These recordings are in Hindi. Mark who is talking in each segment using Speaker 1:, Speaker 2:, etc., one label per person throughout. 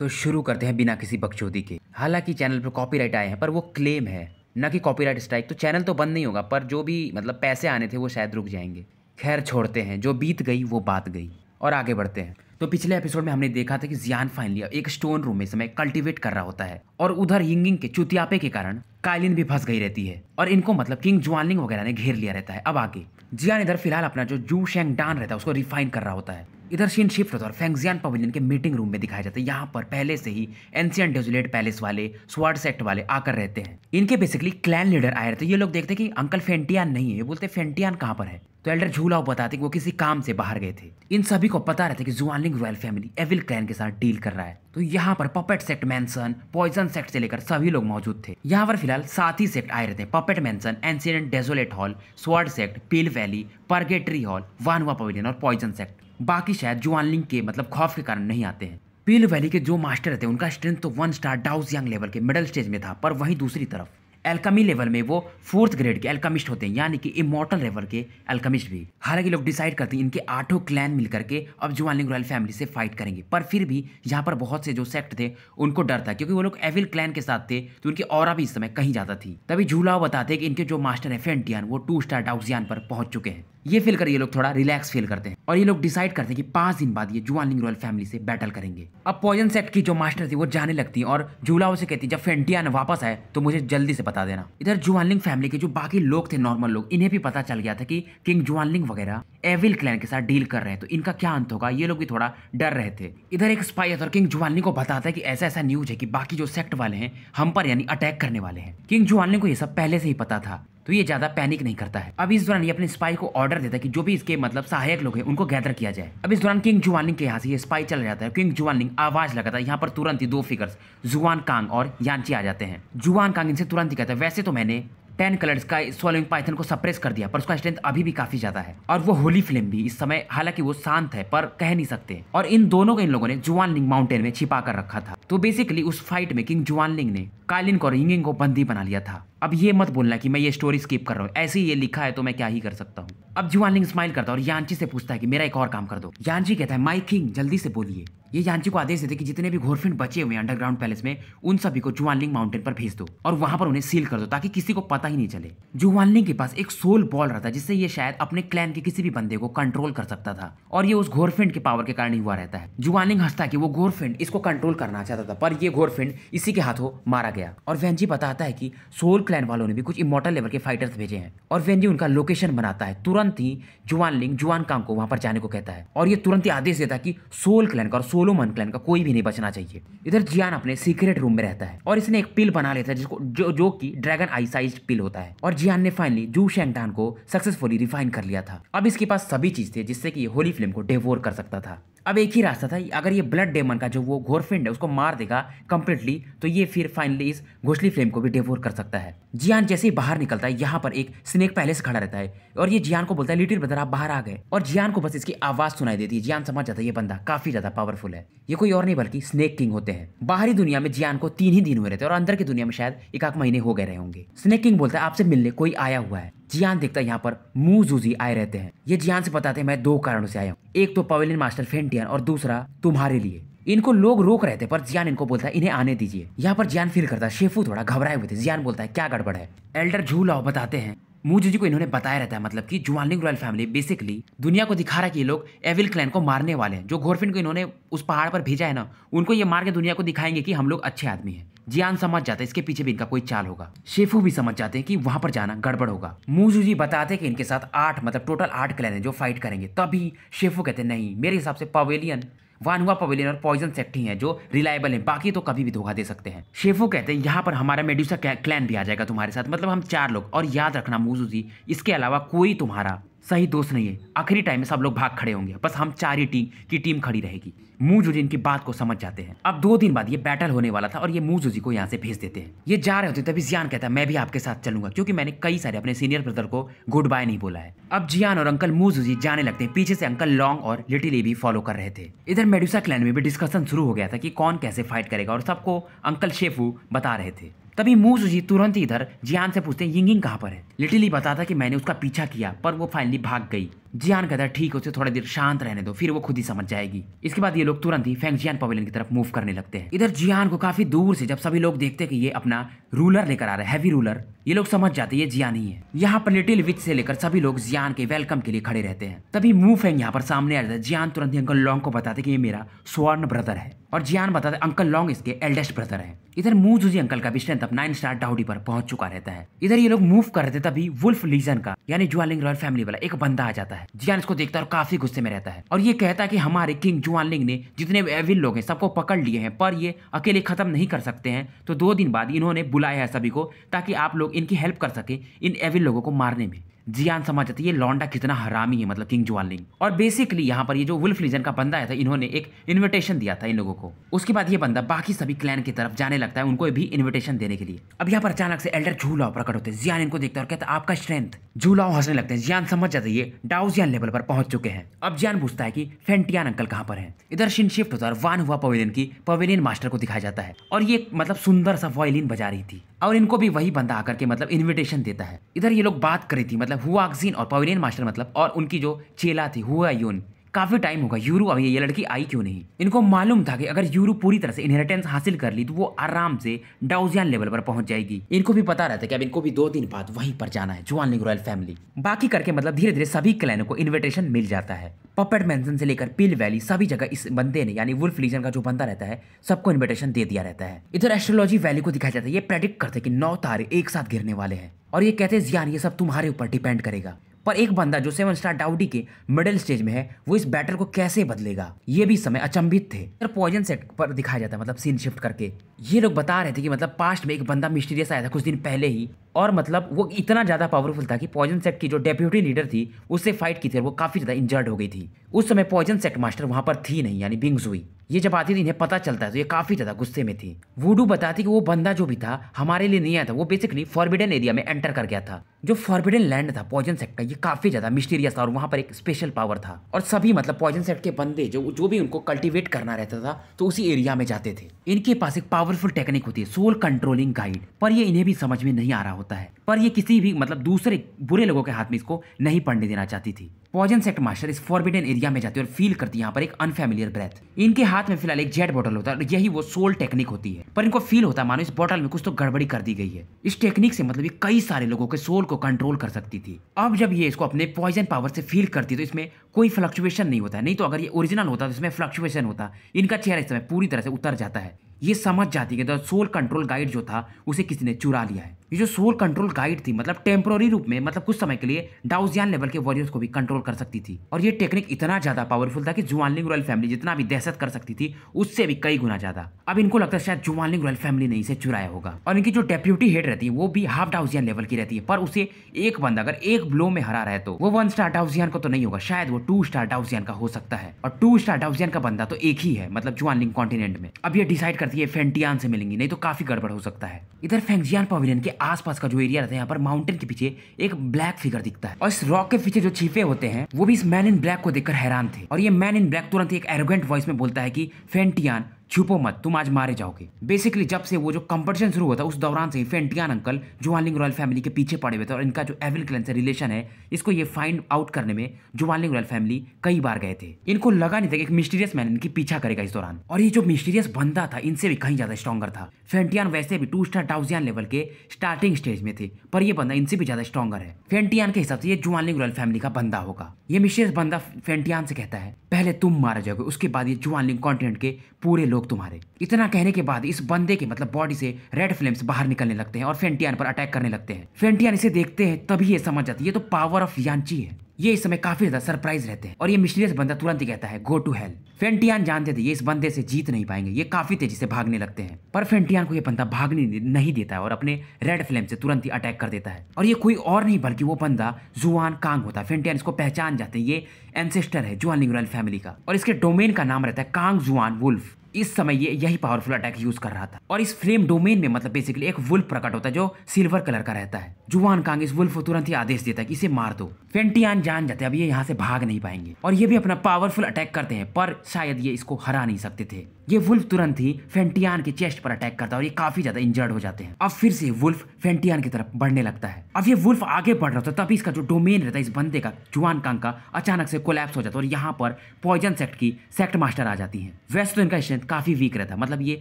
Speaker 1: तो शुरू करते हैं बिना किसी बकचोदी के हालांकि चैनल पर कॉपीराइट आए हैं पर वो क्लेम है ना कि कॉपीराइट स्ट्राइक तो चैनल तो बंद नहीं होगा पर जो भी मतलब पैसे आने थे वो शायद रुक जाएंगे खैर छोड़ते हैं जो बीत गई वो बात गई और आगे बढ़ते हैं तो पिछले एपिसोड में हमने देखा था कि जियान फाइनली एक स्टोन रूम में समय कल्टीवेट कर रहा होता है और उधर हिंगिंग के चुतियापे के कारण कायलिन भी फंस गई रहती है और इनको मतलब किंग जुआनलिंग वगैरह ने घेर लिया रहता है अब आगे जियान इधर फिलहाल अपना जो जू शेंग डान रहता है उसको रिफाइन कर रहा होता है इधर शीन शिफ्ट होता है और फेंगजियान पवेलियन के मीटिंग रूम में दिखाया जाता है यहाँ पर पहले से ही एंशियंट डेजुलेट पैलेस वाले स्वाड सेक्ट वाले आकर रहते हैं इनके बेसिकली क्लैन लीडर आए रहते ये लोग देखते हैं कि अंकल फेंटियान नहीं है बोलते फेंटियान कहाँ पर है तो एल्डर झूला बताते कि वो किसी काम से बाहर गए थे इन सभी को पता रहता है कि Xuanling royal family evil clan के साथ डील कर रहा है तो यहाँ पर puppet sect mansion poison sect से लेकर सभी लोग मौजूद थे यहाँ पर फिलहाल सात ही सेक्ट आए रहते हैं puppet mansion ancient desolate hall sword sect peel valley purgatory hall Wanhua pavilion और पॉइजन सेक्ट बाकी शायद जुआन लिंग के मतलब खौफ के कारण नहीं आते हैं पील वैली के जो मास्टर थे उनका स्ट्रेंथ तो वन स्टार डाउस यंग लेवल के मिडल स्टेज में था पर वहीं दूसरी तरफ एल्कमी लेवल में वो फोर्थ ग्रेड के एल्कमिस्ट होते हैं यानी कि इमोटल लेवल के एल्कमिस्ट भी हालांकि लोग डिसाइड करते हैं इनके आठों क्लैन मिलकर के अब जुआनलिंग रॉयल फैमिली से फाइट करेंगे पर फिर भी यहाँ पर बहुत से जो सेक्ट थे उनको डर था क्योंकि वो लोग एविल क्लैन के साथ थे तो उनकी और भी इस समय कहीं ज्यादा थी तभी झूलाओ बताते कि इनके जो मास्टर है फेंटियान वो टू स्टार डाउजियान पर पहुंच चुके हैं ये फील कर ये लोग थोड़ा रिलैक्स फील करते हैं और ये लोग डिसाइड करते हैं कि पांच दिन बाद ये जुआलिंग रॉयल फैमिली से बैटल करेंगे अब पॉइजन सेट की जो मास्टर थी वो जाने लगती है और झूला उसे कहती जब फेंटियान वापस आए तो मुझे जल्दी से बता देना इधर जुआनलिंग फैमिली के जो बाकी लोग थे नॉर्मल लोग इन्हें भी पता चल गया था कि किंग जुआलिंग वगैरह एविल क्लैन के साथ डील कर रहे हैं तो इनका क्या अंत होगा ये लोग भी थोड़ा डर रहे थे इधर एक स्पाई और किंग जुआलिंग को बताता है कि ऐसा ऐसा न्यूज है कि बाकी जो सेक्ट वाले हैं हम पर यानी अटैक करने वाले हैं किंग जुआलिंग को यह सब पहले से ही पता था तो ये ज़्यादा पैनिक नहीं करता है अब इस दौरान ये अपने स्पाई को ऑर्डर देता है कि जो भी इसके मतलब सहायक लोग हैं उनको गैदर किया जाए अब इस दौरान किंग जुआनिंग के यहाँ से ये स्पाई चला जाता है किंग जुआनिंग आवाज लगाता है यहाँ पर तुरंत ही दो फिगर्स जुआन कांग और यांची आ जाते हैं जुआन कांग इनसे तुरंत ही कहता है वैसे तो मैंने टेन कलर्स का सोलिंग पाइथन को सप्रेस कर दिया पर उसका स्ट्रेंथ अभी भी काफी ज्यादा है और वो होली फिल्म भी इस समय हालांकि वो शांत है पर कह नहीं सकते और इन दोनों को इन लोगों ने जुआन लिंग माउंटेन में छिपा कर रखा था तो बेसिकली उस फाइट में किंग जुआन लिंग ने कालिन को रिंगिंग को बंदी बना लिया था अब ये मत बोलना कि मैं ये स्टोरी स्किप कर रहा हूँ ऐसे ही ये लिखा है तो मैं क्या ही कर सकता हूँ अब जुआनलिंग स्माइल करता है और यांची से पूछता है कि मेरा एक और काम कर दो यांची कहता है माई किंग जल्दी से बोलिए ये यांची को आदेश देते कि जितने भी घोरफिंड बचे हुए अंडरग्राउंड पैलेस में उन सभी को जुआनलिंग माउंटेन पर भेज दो और वहां पर उन्हें सील कर दो ताकि किसी को पता ही नहीं चले जुआनलिंग के पास एक सोल बॉल रहता है जिससे ये शायद अपने क्लैन के किसी भी बंदे को कंट्रोल कर सकता था और ये उस घोरफिंड के पावर के कारण ही हुआ रहता है जुआनलिंग हंसता कि वो घोरफिंड इसको कंट्रोल करना चाहता था पर ये घोरफिंड इसी के हाथों मारा गया और वेंजी बताता है कि सोल क्लैन वालों ने भी कुछ इमोटल लेवल के फाइटर्स भेजे हैं और वेंजी उनका लोकेशन बनाता है तुरंत ही जुआन लिंग जुआन कांग को वहां पर जाने को कहता है और ये तुरंत ही आदेश देता है कि सोल क्लैन का और सोलोमन क्लैन का कोई भी नहीं बचना चाहिए इधर जियान अपने सीक्रेट रूम में रहता है और इसने एक पिल बना लेता है जिसको जो जो की ड्रैगन आई साइज पिल होता है और जियान ने फाइनली जू शेंगटान को सक्सेसफुली रिफाइन कर लिया था अब इसके पास सभी चीज थे जिससे की होली फिल्म को डेवोर कर सकता था अब एक ही रास्ता था अगर ये ब्लड डेमन का जो वो घोरफिंड है उसको मार देगा कम्प्लीटली तो ये फिर फाइनली इस घोसली फ्लेम को भी डेवोर कर सकता है जियान जैसे ही बाहर निकलता है यहाँ पर एक स्नेक पहले से खड़ा रहता है और ये जियान को बोलता है लिटिल ब्रदर आप बाहर आ गए और जियान को बस इसकी आवाज सुनाई देती है जियान समझ जाता है ये बंदा काफी ज्यादा पावरफुल है ये कोई और नहीं बल्कि स्नेक किंग होते हैं बाहरी दुनिया में जियान को तीन ही दिन हुए रहते हैं और अंदर की दुनिया में शायद एक आध महीने हो गए रहे होंगे स्नेक किंग बोलता है आपसे मिलने कोई आया हुआ है जियान देखता है यहाँ पर मुंह जूजी आए रहते हैं ये जियान से बताते हैं मैं दो कारणों से आया हूँ एक तो पवेलियन मास्टर फेंटियन और दूसरा तुम्हारे लिए इनको लोग रोक रहे थे पर जियान इनको बोलता है इन्हें आने दीजिए यहाँ पर जियान फील करता है शेफू थोड़ा घबराए हुए थे जियान बोलता है क्या गड़बड़ है एल्डर झूलाओ बताते हैं मुझे जी को इन्होंने बताया रहता है मतलब कि जुआलिंग रॉयल फैमिली बेसिकली दुनिया को दिखा रहा है कि ये लोग एविल क्लैन को मारने वाले हैं जो घोरफिन को इन्होंने उस पहाड़ पर भेजा है ना उनको ये मार के दुनिया को दिखाएंगे कि हम लोग अच्छे आदमी हैं जियान समझ जाते इसके पीछे भी इनका कोई चाल होगा शेफू भी समझ जाते हैं कि वहां पर जाना गड़बड़ होगा मूजू जी बताते हैं कि इनके साथ आठ मतलब टोटल आठ क्लैन है जो फाइट करेंगे तभी शेफू कहते हैं नहीं मेरे हिसाब से पवेलियन वन हुआ पवेलियन और पॉइजन सेक्ट ही है जो रिलायबल है बाकी तो कभी भी धोखा दे सकते हैं शेफू कहते हैं यहाँ पर हमारा मेड्यूसा क्लैन भी आ जाएगा तुम्हारे साथ मतलब हम चार लोग और याद रखना मूजू जी इसके अलावा कोई तुम्हारा सही दोस्त नहीं है आखिरी टाइम में सब लोग भाग खड़े होंगे बस हम चार ही टीम की टीम खड़ी रहेगी मूजुजी इनकी बात को समझ जाते हैं अब दो दिन बाद ये बैटल होने वाला था और ये मूजुजी को यहाँ से भेज देते हैं ये जा रहे होते तभी जियान कहता है मैं भी आपके साथ चलूंगा क्योंकि मैंने कई सारे अपने सीनियर ब्रदर को गुड बाय नहीं बोला है अब जियान और अंकल मूजुजी जाने लगते हैं पीछे से अंकल लॉन्ग और लिटिली भी फॉलो कर रहे थे इधर मेडुसा क्लैन में भी डिस्कशन शुरू हो गया था कि कौन कैसे फाइट करेगा और सबको अंकल शेफू बता रहे थे तभी मूजुजी तुरंत इधर जियान से पूछते हैं यिंगिंग कहाँ पर है लिटिली बताता कि मैंने उसका पीछा किया पर वो फाइनली भाग गई जियान कहता है ठीक है उसे थोड़ी देर शांत रहने दो फिर वो खुद ही समझ जाएगी इसके बाद ये लोग तुरंत ही फेंग जियान पवेलियन की तरफ मूव करने लगते हैं इधर जियान को काफी दूर से जब सभी लोग देखते हैं कि ये अपना रूलर लेकर आ रहा है हैवी रूलर ये लोग समझ जाते ये जियान ही है यहाँ पर लिटिल विच से लेकर सभी लोग जियान के वेलकम के लिए खड़े रहते हैं तभी मूव फेंग यहाँ पर सामने आ जाता है जियान तुरंत ही अंकल लॉन्ग को बताते कि ये मेरा स्वर्ण ब्रदर है और जियान बताते अंकल लॉन्ग इसके एल्डेस्ट ब्रदर है इधर मूव जूजी अंकल का भी स्ट्रेंथ अब नाइन स्टार डाउडी पर पहुंच चुका रहता है इधर ये लोग मूव कर रहे थे तभी वुल्फ लीजन का यानी ज्वालिंग रॉयल फैमिली वाला एक बंदा आ जाता है है जियान इसको देखता है और काफी गुस्से में रहता है और ये कहता है कि हमारे किंग जुआन लिंग ने जितने एविल लोग हैं सबको पकड़ लिए हैं पर ये अकेले खत्म नहीं कर सकते हैं तो दो दिन बाद इन्होंने बुलाया है सभी को ताकि आप लोग इनकी हेल्प कर सके इन एविल लोगों को मारने में जियान समझ जाती है लौंडा कितना हरामी है मतलब किंग जुआलिंग और बेसिकली यहाँ पर ये जो वुल्फ लीजन का बंदा है था इन्होंने एक इन्विटेशन दिया था इन लोगों को उसके बाद ये बंदा बाकी सभी क्लैन की तरफ जाने लगता है उनको भी इन्विटेशन देने के लिए अब यहाँ पर अचानक से एल्डर झूलाओ प्रकट होते हैं जियान इनको देखता है और कहता है आपका स्ट्रेंथ झूलाओ हंसने लगते हैं जियान समझ जाती है डाउजियान लेवल पर पहुंच चुके हैं अब जियान पूछता है की फेंटियान अंकल कहाँ पर है इधर शिन शिफ्ट होता है और वान हुआ पवेलियन की पवेलियन मास्टर को दिखाया जाता है और ये मतलब सुंदर सा वॉयलिन बजा रही थी और इनको भी वही बंदा आकर के मतलब इन्विटेशन देता है इधर ये लोग बात करी थी मतलब मतलब हुआक्सिन और पवेलियन मास्टर मतलब और उनकी जो चेला थी हुआ यून काफ़ी टाइम होगा यूरू अभी ये लड़की आई क्यों नहीं इनको मालूम था कि अगर यूरू पूरी तरह से इनहेरिटेंस हासिल कर ली तो वो आराम से डाउजियान लेवल पर पहुंच जाएगी इनको भी पता रहता है कि अब इनको भी दो दिन बाद वहीं पर जाना है जुआन रॉयल फैमिली बाकी करके मतलब धीरे धीरे सभी क्लैनों को इन्विटेशन मिल जाता है पपेट मैंसन से लेकर पिल वैली सभी जगह इस बंदे ने यानी वुल्फ लीजन का जो बंदा रहता है सबको इन्विटेशन दे दिया रहता है इधर एस्ट्रोलॉजी वैली को दिखाया जाता है ये प्रेडिक्ट करते हैं कि नौ तारे एक साथ गिरने वाले हैं और ये कहते हैं जियान ये सब तुम्हारे ऊपर डिपेंड करेगा पर एक बंदा जो सेवन स्टार डाउडी के मिडिल स्टेज में है वो इस बैटल को कैसे बदलेगा ये भी समय अचंभित थे पॉइजन सेट पर दिखाया जाता है मतलब सीन शिफ्ट करके ये लोग बता रहे थे कि मतलब पास्ट में एक बंदा मिस्टीरियस आया था कुछ दिन पहले ही और मतलब वो इतना ज़्यादा पावरफुल था कि पॉइजन सेट की जो डेप्यूटी लीडर थी उससे फाइट की थी और वो काफ़ी ज़्यादा इंजर्ड हो गई थी उस समय पॉइजन सेट मास्टर वहाँ पर थी नहीं यानी बिंग्स हुई ये जब आती थी इन्हें पता चलता है तो ये काफ़ी ज़्यादा गुस्से में थी वूडू बताती कि वो बंदा जो भी था हमारे लिए नहीं आया था वो बेसिकली फॉरबिडन एरिया में एंटर कर गया था जो फॉरबिडन लैंड था पॉइजन सेट का ये काफ़ी ज़्यादा मिस्टीरियस था और वहाँ पर एक स्पेशल पावर था और सभी मतलब पॉइजन सेक्ट के बंदे जो जो भी उनको कल्टिवेट करना रहता था तो उसी एरिया में जाते थे इनके पास एक पावरफुल टेक्निक होती है सोल कंट्रोलिंग गाइड पर ये इन्हें भी समझ में नहीं आ रहा होता है पर ये किसी भी मतलब दूसरे बुरे लोगों के हाथ में इसको नहीं पढ़ने देना चाहती थी पॉजन सेक्ट मास्टर इस फॉरबिडन एरिया में जाती है और फील करती है यहाँ पर एक अनफेमिलियर ब्रेथ इनके हाथ में फिलहाल एक जेट बॉटल होता है और यही वो सोल टेक्निक होती है पर इनको फील होता है मानो इस बॉटल में कुछ तो गड़बड़ी कर दी गई है इस टेक्निक से मतलब ये कई सारे लोगों के सोल को कंट्रोल कर सकती थी अब जब ये इसको अपने पॉइजन पावर से फील करती तो इसमें कोई फ्लक्चुएशन नहीं होता नहीं तो अगर ये ओरिजिनल होता तो इसमें फ्लक्चुएशन होता इनका चेहरा इस समय पूरी तरह से उतर जाता है ये समझ जाती है कि सोल कंट्रोल गाइड जो था उसे किसी ने चुरा लिया है ये जो सोल कंट्रोल गाइड थी मतलब टेम्प्रोरी रूप में मतलब कुछ समय के लिए डाउजियान लेवल के वॉरियर्स को भी कंट्रोल कर सकती थी और ये टेक्निक इतना ज्यादा पावरफुल था कि जुआनलिंग रॉयल फैमिली जितना भी दहशत कर सकती थी उससे भी कई गुना ज्यादा अब इनको लगता है शायद जुआनलिंग रॉयल फैमिली ने इसे चुराया होगा और इनकी जो डेप्यूटी हेड रहती है वो भी हाफ डाउजियान लेवल की रहती है पर उसे एक बंदा अगर एक ब्लो में हरा रहे तो वो वन स्टार डाउजियान का तो नहीं होगा शायद वो टू स्टार डाउजियान का हो सकता है और टू स्टार डाउजियान का बंदा तो एक ही है मतलब जुआनलिंग कॉन्टिनेंट में अब ये डिसाइड करती है फेंटियान से मिलेंगी नहीं तो काफी गड़बड़ हो सकता है इधर फेंगजियान पवेलियन के आसपास का जो एरिया रहता है यहाँ पर माउंटेन के पीछे एक ब्लैक फिगर दिखता है और इस रॉक के पीछे जो छिपे होते हैं वो भी इस मैन इन ब्लैक को देखकर हैरान थे और ये मैन इन ब्लैक तुरंत एक एरोगेंट वॉइस में बोलता है कि फेंटियान छुपो मत तुम आज मारे जाओगे बेसिकली जब से वो जो कंपटीशन शुरू हुआ था उस दौरान से Fentian uncle Xuanling royal family के पीछे पड़े हुए थे और इनका जो एविल क्लैन से रिलेशन है इसको ये फाइंड आउट करने में जुआलिंग रॉयल फैमिली कई बार गए थे इनको लगा नहीं था कि एक मिस्टीरियस मैन इनकी पीछा करेगा इस दौरान और ये जो मिस्टीरियस बंदा था इनसे भी कहीं ज्यादा स्ट्रॉगर था फेंटियान वैसे भी टू स्टार डाउजियान लेवल के स्टार्टिंग स्टेज में थे पर यह बंदा इनसे भी ज्यादा स्ट्रॉगर है फेंटियान के हिसाब से ये जुआलिंग रॉयल फैमिली का बंदा होगा ये मिस्टीरियस बंदा फेंटियान से कहता है पहले तुम मारा जाओगे उसके बाद ये जुआलिंग कॉन्टिनेंट के पूरे लोग लोग तुम्हारे इतना कहने के बाद इस बंदे के मतलब बॉडी से रेड फ्लेम्स बाहर निकलने लगते हैं और फेंटियान पर अटैक करने लगते हैं फेंटियान इसे देखते हैं तभी ये समझ जाती है ये तो पावर ऑफ यांची है ये इस समय काफी ज्यादा सरप्राइज रहते हैं और ये मिस्टीरियस बंदा तुरंत ही कहता है गो टू हेल फेंटियान जानते थे ये इस बंदे से जीत नहीं पाएंगे ये काफी तेजी से भागने लगते हैं पर फेंटियान को ये बंदा भागने नहीं देता है और अपने रेड फ्लेम से तुरंत ही अटैक कर देता है और ये कोई और नहीं बल्कि वो बंदा जुआन कांग होता है फेंटियान इसको पहचान जाते हैं ये एनसेस्टर है जुआन लिंग फैमिली का और इसके डोमेन का नाम रहता है कांग जुआन वुल्फ इस समय ये यही पावरफुल अटैक यूज कर रहा था और इस फ्लेम डोमेन में मतलब बेसिकली एक वुल्फ प्रकट होता है जो सिल्वर कलर का रहता है जुआन कांग इस वुल्फ को तुरंत ही आदेश देता है कि इसे मार दो फेंटियान जान जाते हैं अब ये यहाँ से भाग नहीं पाएंगे और ये भी अपना पावरफुल अटैक करते हैं पर शायद ये इसको हरा नहीं सकते थे ये वुल्फ तुरंत ही फेंटियान के चेस्ट पर अटैक करता है और ये काफी ज्यादा इंजर्ड हो जाते हैं अब फिर से वुल्फ फेंटियान की तरफ बढ़ने लगता है अब ये वुल्फ आगे बढ़ रहा था तभी इसका जो डोमेन रहता है इस बंदे का जुआन कांग का अचानक से कोलैप्स हो जाता है और यहाँ पर पॉइजन सेक्ट की सेक्ट मास्टर आ जाती है वैसे तो इनका स्ट्रेंथ काफी वीक रहता है मतलब ये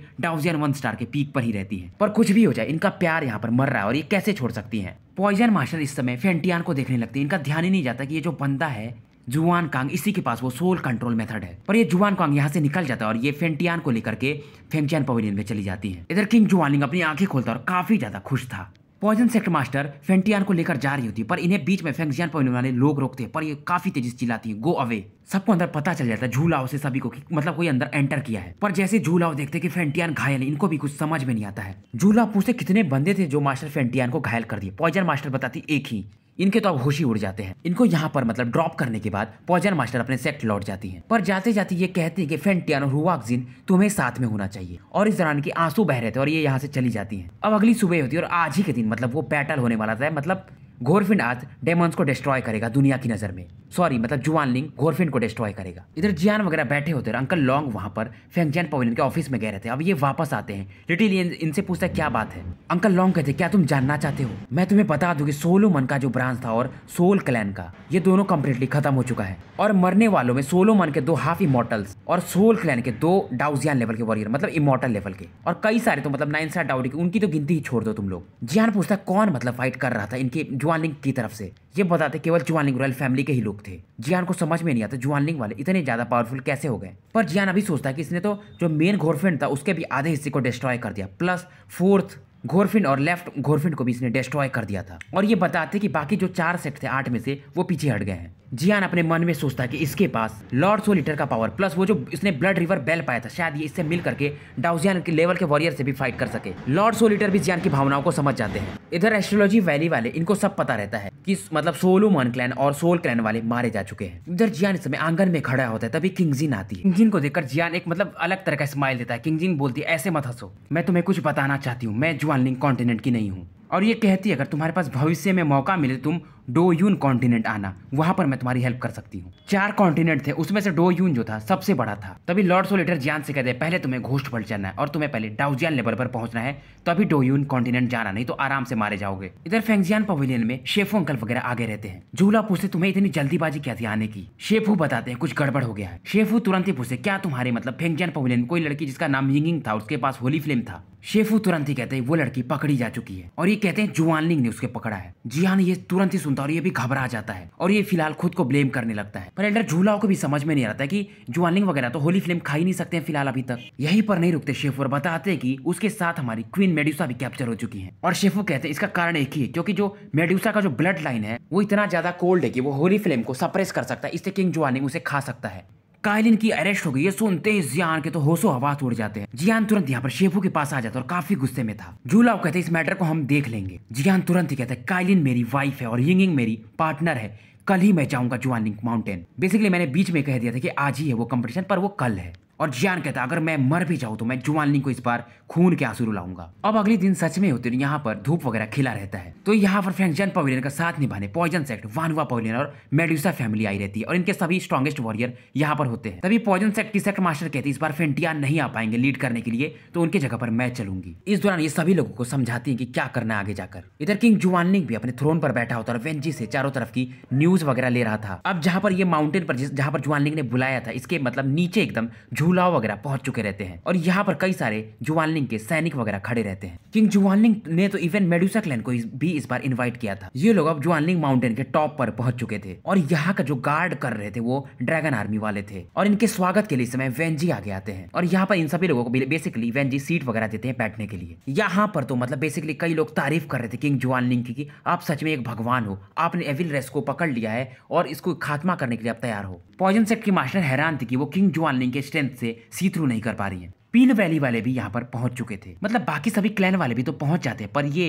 Speaker 1: डाउजियन वन स्टार के पीक पर ही रहती है पर कुछ भी हो जाए इनका प्यार यहाँ पर मर रहा है और ये कैसे छोड़ सकती है पॉइजन मास्टर इस समय फेंटियान को देखने लगती है इनका ध्यान ही नहीं जाता कि ये जो बंदा है जुआन कांग इसी के पास वो सोल कंट्रोल मेथड है पर ये जुआन कांग यहाँ से निकल जाता है और ये फेंटियान को लेकर के फेंगचियान पवेलियन में चली जाती है इधर किंग जुआनिंग अपनी आंखें खोलता और काफी ज्यादा खुश था पॉइजन सेक्ट मास्टर फेंटियान को लेकर जा रही होती है पर इन्हें बीच में फेंगजियान पवेलियन वाले लोग रोकते हैं पर ये काफी तेजी से चिल्लाती है गो अवे सबको अंदर पता चल जाता है झूलाओ से सभी को कि मतलब कोई अंदर एंटर किया है पर जैसे झूलाओ देखते कि फेंटियान घायल है इनको भी कुछ समझ में नहीं आता है झूला पूछते कितने बंदे थे जो मास्टर फेंटियान को घायल कर दिए पॉइजन मास्टर बताती एक ही इनके तो अब होश ही उड़ जाते हैं इनको यहाँ पर मतलब ड्रॉप करने के बाद पॉजन मास्टर अपने सेट लौट जाती हैं पर जाते जाते ये कहती है कि फेंटियान और हुआक्जिन तुम्हें साथ में होना चाहिए और इस दौरान की आंसू बह रहे थे और ये यहाँ से चली जाती है अब अगली सुबह होती है और आज ही के दिन मतलब वो बैटल होने वाला था मतलब गोरफिन आज डेमोन्स को डिस्ट्रॉय करेगा दुनिया की नज़र में सॉरी मतलब जुआन लिंग गोरफिन को डिस्ट्रॉय करेगा इधर जियान वगैरह बैठे होते हैं अंकल लॉन्ग वहाँ पर फेंगजैन पवेलियन के ऑफिस में गए रहते अब ये वापस आते हैं लिटिल इनसे पूछता है क्या बात है अंकल लॉन्ग कहते क्या तुम जानना चाहते हो मैं तुम्हें बता दूँ की सोलो मन का जो ब्रांच था और सोल क्लैन का ये दोनों कम्प्लीटली खत्म हो चुका है और मरने वालों में सोलो मन के दो हाफ इमोटल्स और सोल क्लैन के दो डाउजियान लेवल के वॉरियर मतलब इमोटल लेवल के और कई सारे तो मतलब नाइन सा डाउरी के उनकी तो गिनती ही छोड़ दो तुम लोग जियान पूछता कौन मतलब फाइट कर रहा था इनके जुआनलिंग की तरफ से ये बताते केवल जुआनलिंग रॉयल फैमिली के ही लोग थे जियान को समझ में नहीं आता जुआनलिंग वाले इतने ज्यादा पावरफुल कैसे हो गए पर जियान अभी सोचता है कि इसने तो जो मेन घोरफेंड था उसके भी आधे हिस्से को डिस्ट्रॉय कर दिया प्लस फोर्थ घोरफिन और लेफ्ट घोरफिन को भी इसने डिस्ट्रॉय कर दिया था और ये बताते कि बाकी जो चार सेट थे आठ में से वो पीछे हट गए हैं जियान अपने मन में सोचता है कि इसके पास लॉर्ड सो लीटर का पावर प्लस वो जो इसने ब्लड रिवर बैल पाया था शायद ये इससे मिल करके डाउजियान के लेवल के वॉरियर से भी फाइट कर सके लॉर्ड सो लीटर भी जियान की भावनाओं को समझ जाते हैं इधर एस्ट्रोलॉजी वैली वाले इनको सब पता रहता है कि मतलब सोलू मन क्लैन और सोल क्लैन वाले मारे जा चुके हैं इधर जियान इस समय आंगन में खड़ा होता है तभी किंगजिन आती है किंगजिन को देखकर जियान एक मतलब अलग तरह का स्माइल देता है किंगजिन बोलती है ऐसे मत हंसो मैं तुम्हें कुछ बताना चाहती हूँ मैं जुआनलिंग कॉन्टिनेंट की नहीं हूँ और ये कहती है अगर तुम्हारे पास भविष्य में मौका मिले तुम डोयून कॉन्टिनेंट आना वहाँ पर मैं तुम्हारी हेल्प कर सकती हूँ चार कॉन्टिनेंट थे उसमें से डोयून जो था सबसे बड़ा था तभी लॉर्ड सोलेटर जान से कहते पहले तुम्हें घोष्ट पर चलना है और तुम्हें पहले डाउजियान लेवल पर पहुंचना है तभी डोयून कॉन्टिनेंट जाना नहीं तो आराम से मारे जाओगे इधर फेंगजियान पवेलियन में शेफू अंकल वगैरह आगे रहते हैं झूला पूछते तुम्हें इतनी जल्दीबाजी क्या थी आने की शेफू बताते हैं कुछ गड़बड़ हो गया है शेफू तुरंत ही पूछते क्या तुम्हारे मतलब फेंगजियान पवेलियन में कोई लड़की जिसका नाम यिंगिंग था उसके पास होली फिल्म था शेफू तुरंत ही कहते हैं वो लड़की पकड़ी जा चुकी है और ये कहते हैं जुआनलिंग ने उसके पकड़ा है जी हाँ ये तुरंत ही सुनता है और ये भी घबरा जाता है और ये फिलहाल खुद को ब्लेम करने लगता है पर एल्डर झूलाओं को भी समझ में नहीं आता कि जुआलिंग वगैरह तो होली फिल्म खा ही नहीं सकते हैं फिलहाल अभी तक यही पर नहीं रुकते शेफो और बताते हैं कि उसके साथ हमारी क्वीन मेड्यूसा भी कैप्चर हो चुकी है और शेफो कहते हैं इसका कारण एक ही है क्योंकि जो मेड्यूसा का जो ब्लड लाइन है वो इतना ज्यादा कोल्ड है कि वो होली फिल्म को सप्रेस कर सकता है इससे किंग जुआलिंग उसे खा सकता है कायलिन की अरेस्ट हो गई है सुनते ही जियान के तो होशो हवा उड़ जाते हैं जियान तुरंत यहाँ पर शेफू के पास आ जाता है और काफी गुस्से में था जूलाव कहते इस मैटर को हम देख लेंगे जियान तुरंत ही कहते हैं कायलिन मेरी वाइफ है और यिंगिंग मेरी पार्टनर है कल ही मैं जाऊंगा जुआनिंग माउंटेन बेसिकली मैंने बीच में कह दिया था कि आज ही है वो कंपटीशन पर वो कल है और जान कहता है अगर मैं मर भी जाऊँ तो मैं जुआलनी को इस बार खून के आंसू लाऊंगा अब अगले दिन सच में होते यहाँ पर धूप वगैरह खिला रहता है तो यहाँ पर फ्रैंक जन पवेलियन का साथ निभाने पॉइजन सेक्ट वानुआ पवेलियन और मेड्यूसा फैमिली आई रहती है और इनके सभी स्ट्रॉगेस्ट वॉरियर यहाँ पर होते हैं तभी पॉइजन सेक्ट की सेक्ट मास्टर कहती है इस बार फेंटिया नहीं आ पाएंगे लीड करने के लिए तो उनके जगह पर मैं चलूंगी इस दौरान ये सभी लोगों को समझाती है की क्या करना आगे जाकर इधर किंग जुआनिंग भी अपने थ्रोन पर बैठा होता है वेंजी से चारों तरफ की न्यूज वगैरह ले रहा था अब जहाँ पर ये माउंटेन पर जहाँ पर जुआनिंग ने बुलाया था इसके मतलब नीचे एकदम झूल झूला वगैरह पहुंच चुके रहते हैं और यहाँ पर कई सारे जुआनलिंग के सैनिक वगैरह खड़े रहते हैं किंग जुआनलिंग ने तो इवन मेडुसा क्लैन को भी इस बार इन्वाइट किया था ये लोग अब जुआनलिंग माउंटेन के टॉप पर पहुंच चुके थे और यहाँ का जो गार्ड कर रहे थे वो ड्रैगन आर्मी वाले थे और इनके स्वागत के लिए समय वेंजी आगे आते हैं और यहाँ पर इन सभी लोगों को बेसिकली वेंजी सीट वगैरह देते हैं बैठने के लिए यहाँ पर तो मतलब बेसिकली कई लोग तारीफ कर रहे थे किंग जुआनलिंग की आप सच में एक भगवान हो आपने एविल रेस को पकड़ लिया है और इसको खात्मा करने के लिए आप तैयार हो पॉइजन सेट की मास्टर हैरान थी कि वो किंग जुआनलिंग के स्ट्रेंथ हेल्प से सी थ्रू नहीं कर पा रही है पील वैली वाले भी यहाँ पर पहुंच चुके थे मतलब बाकी सभी क्लैन वाले भी तो पहुंच जाते पर ये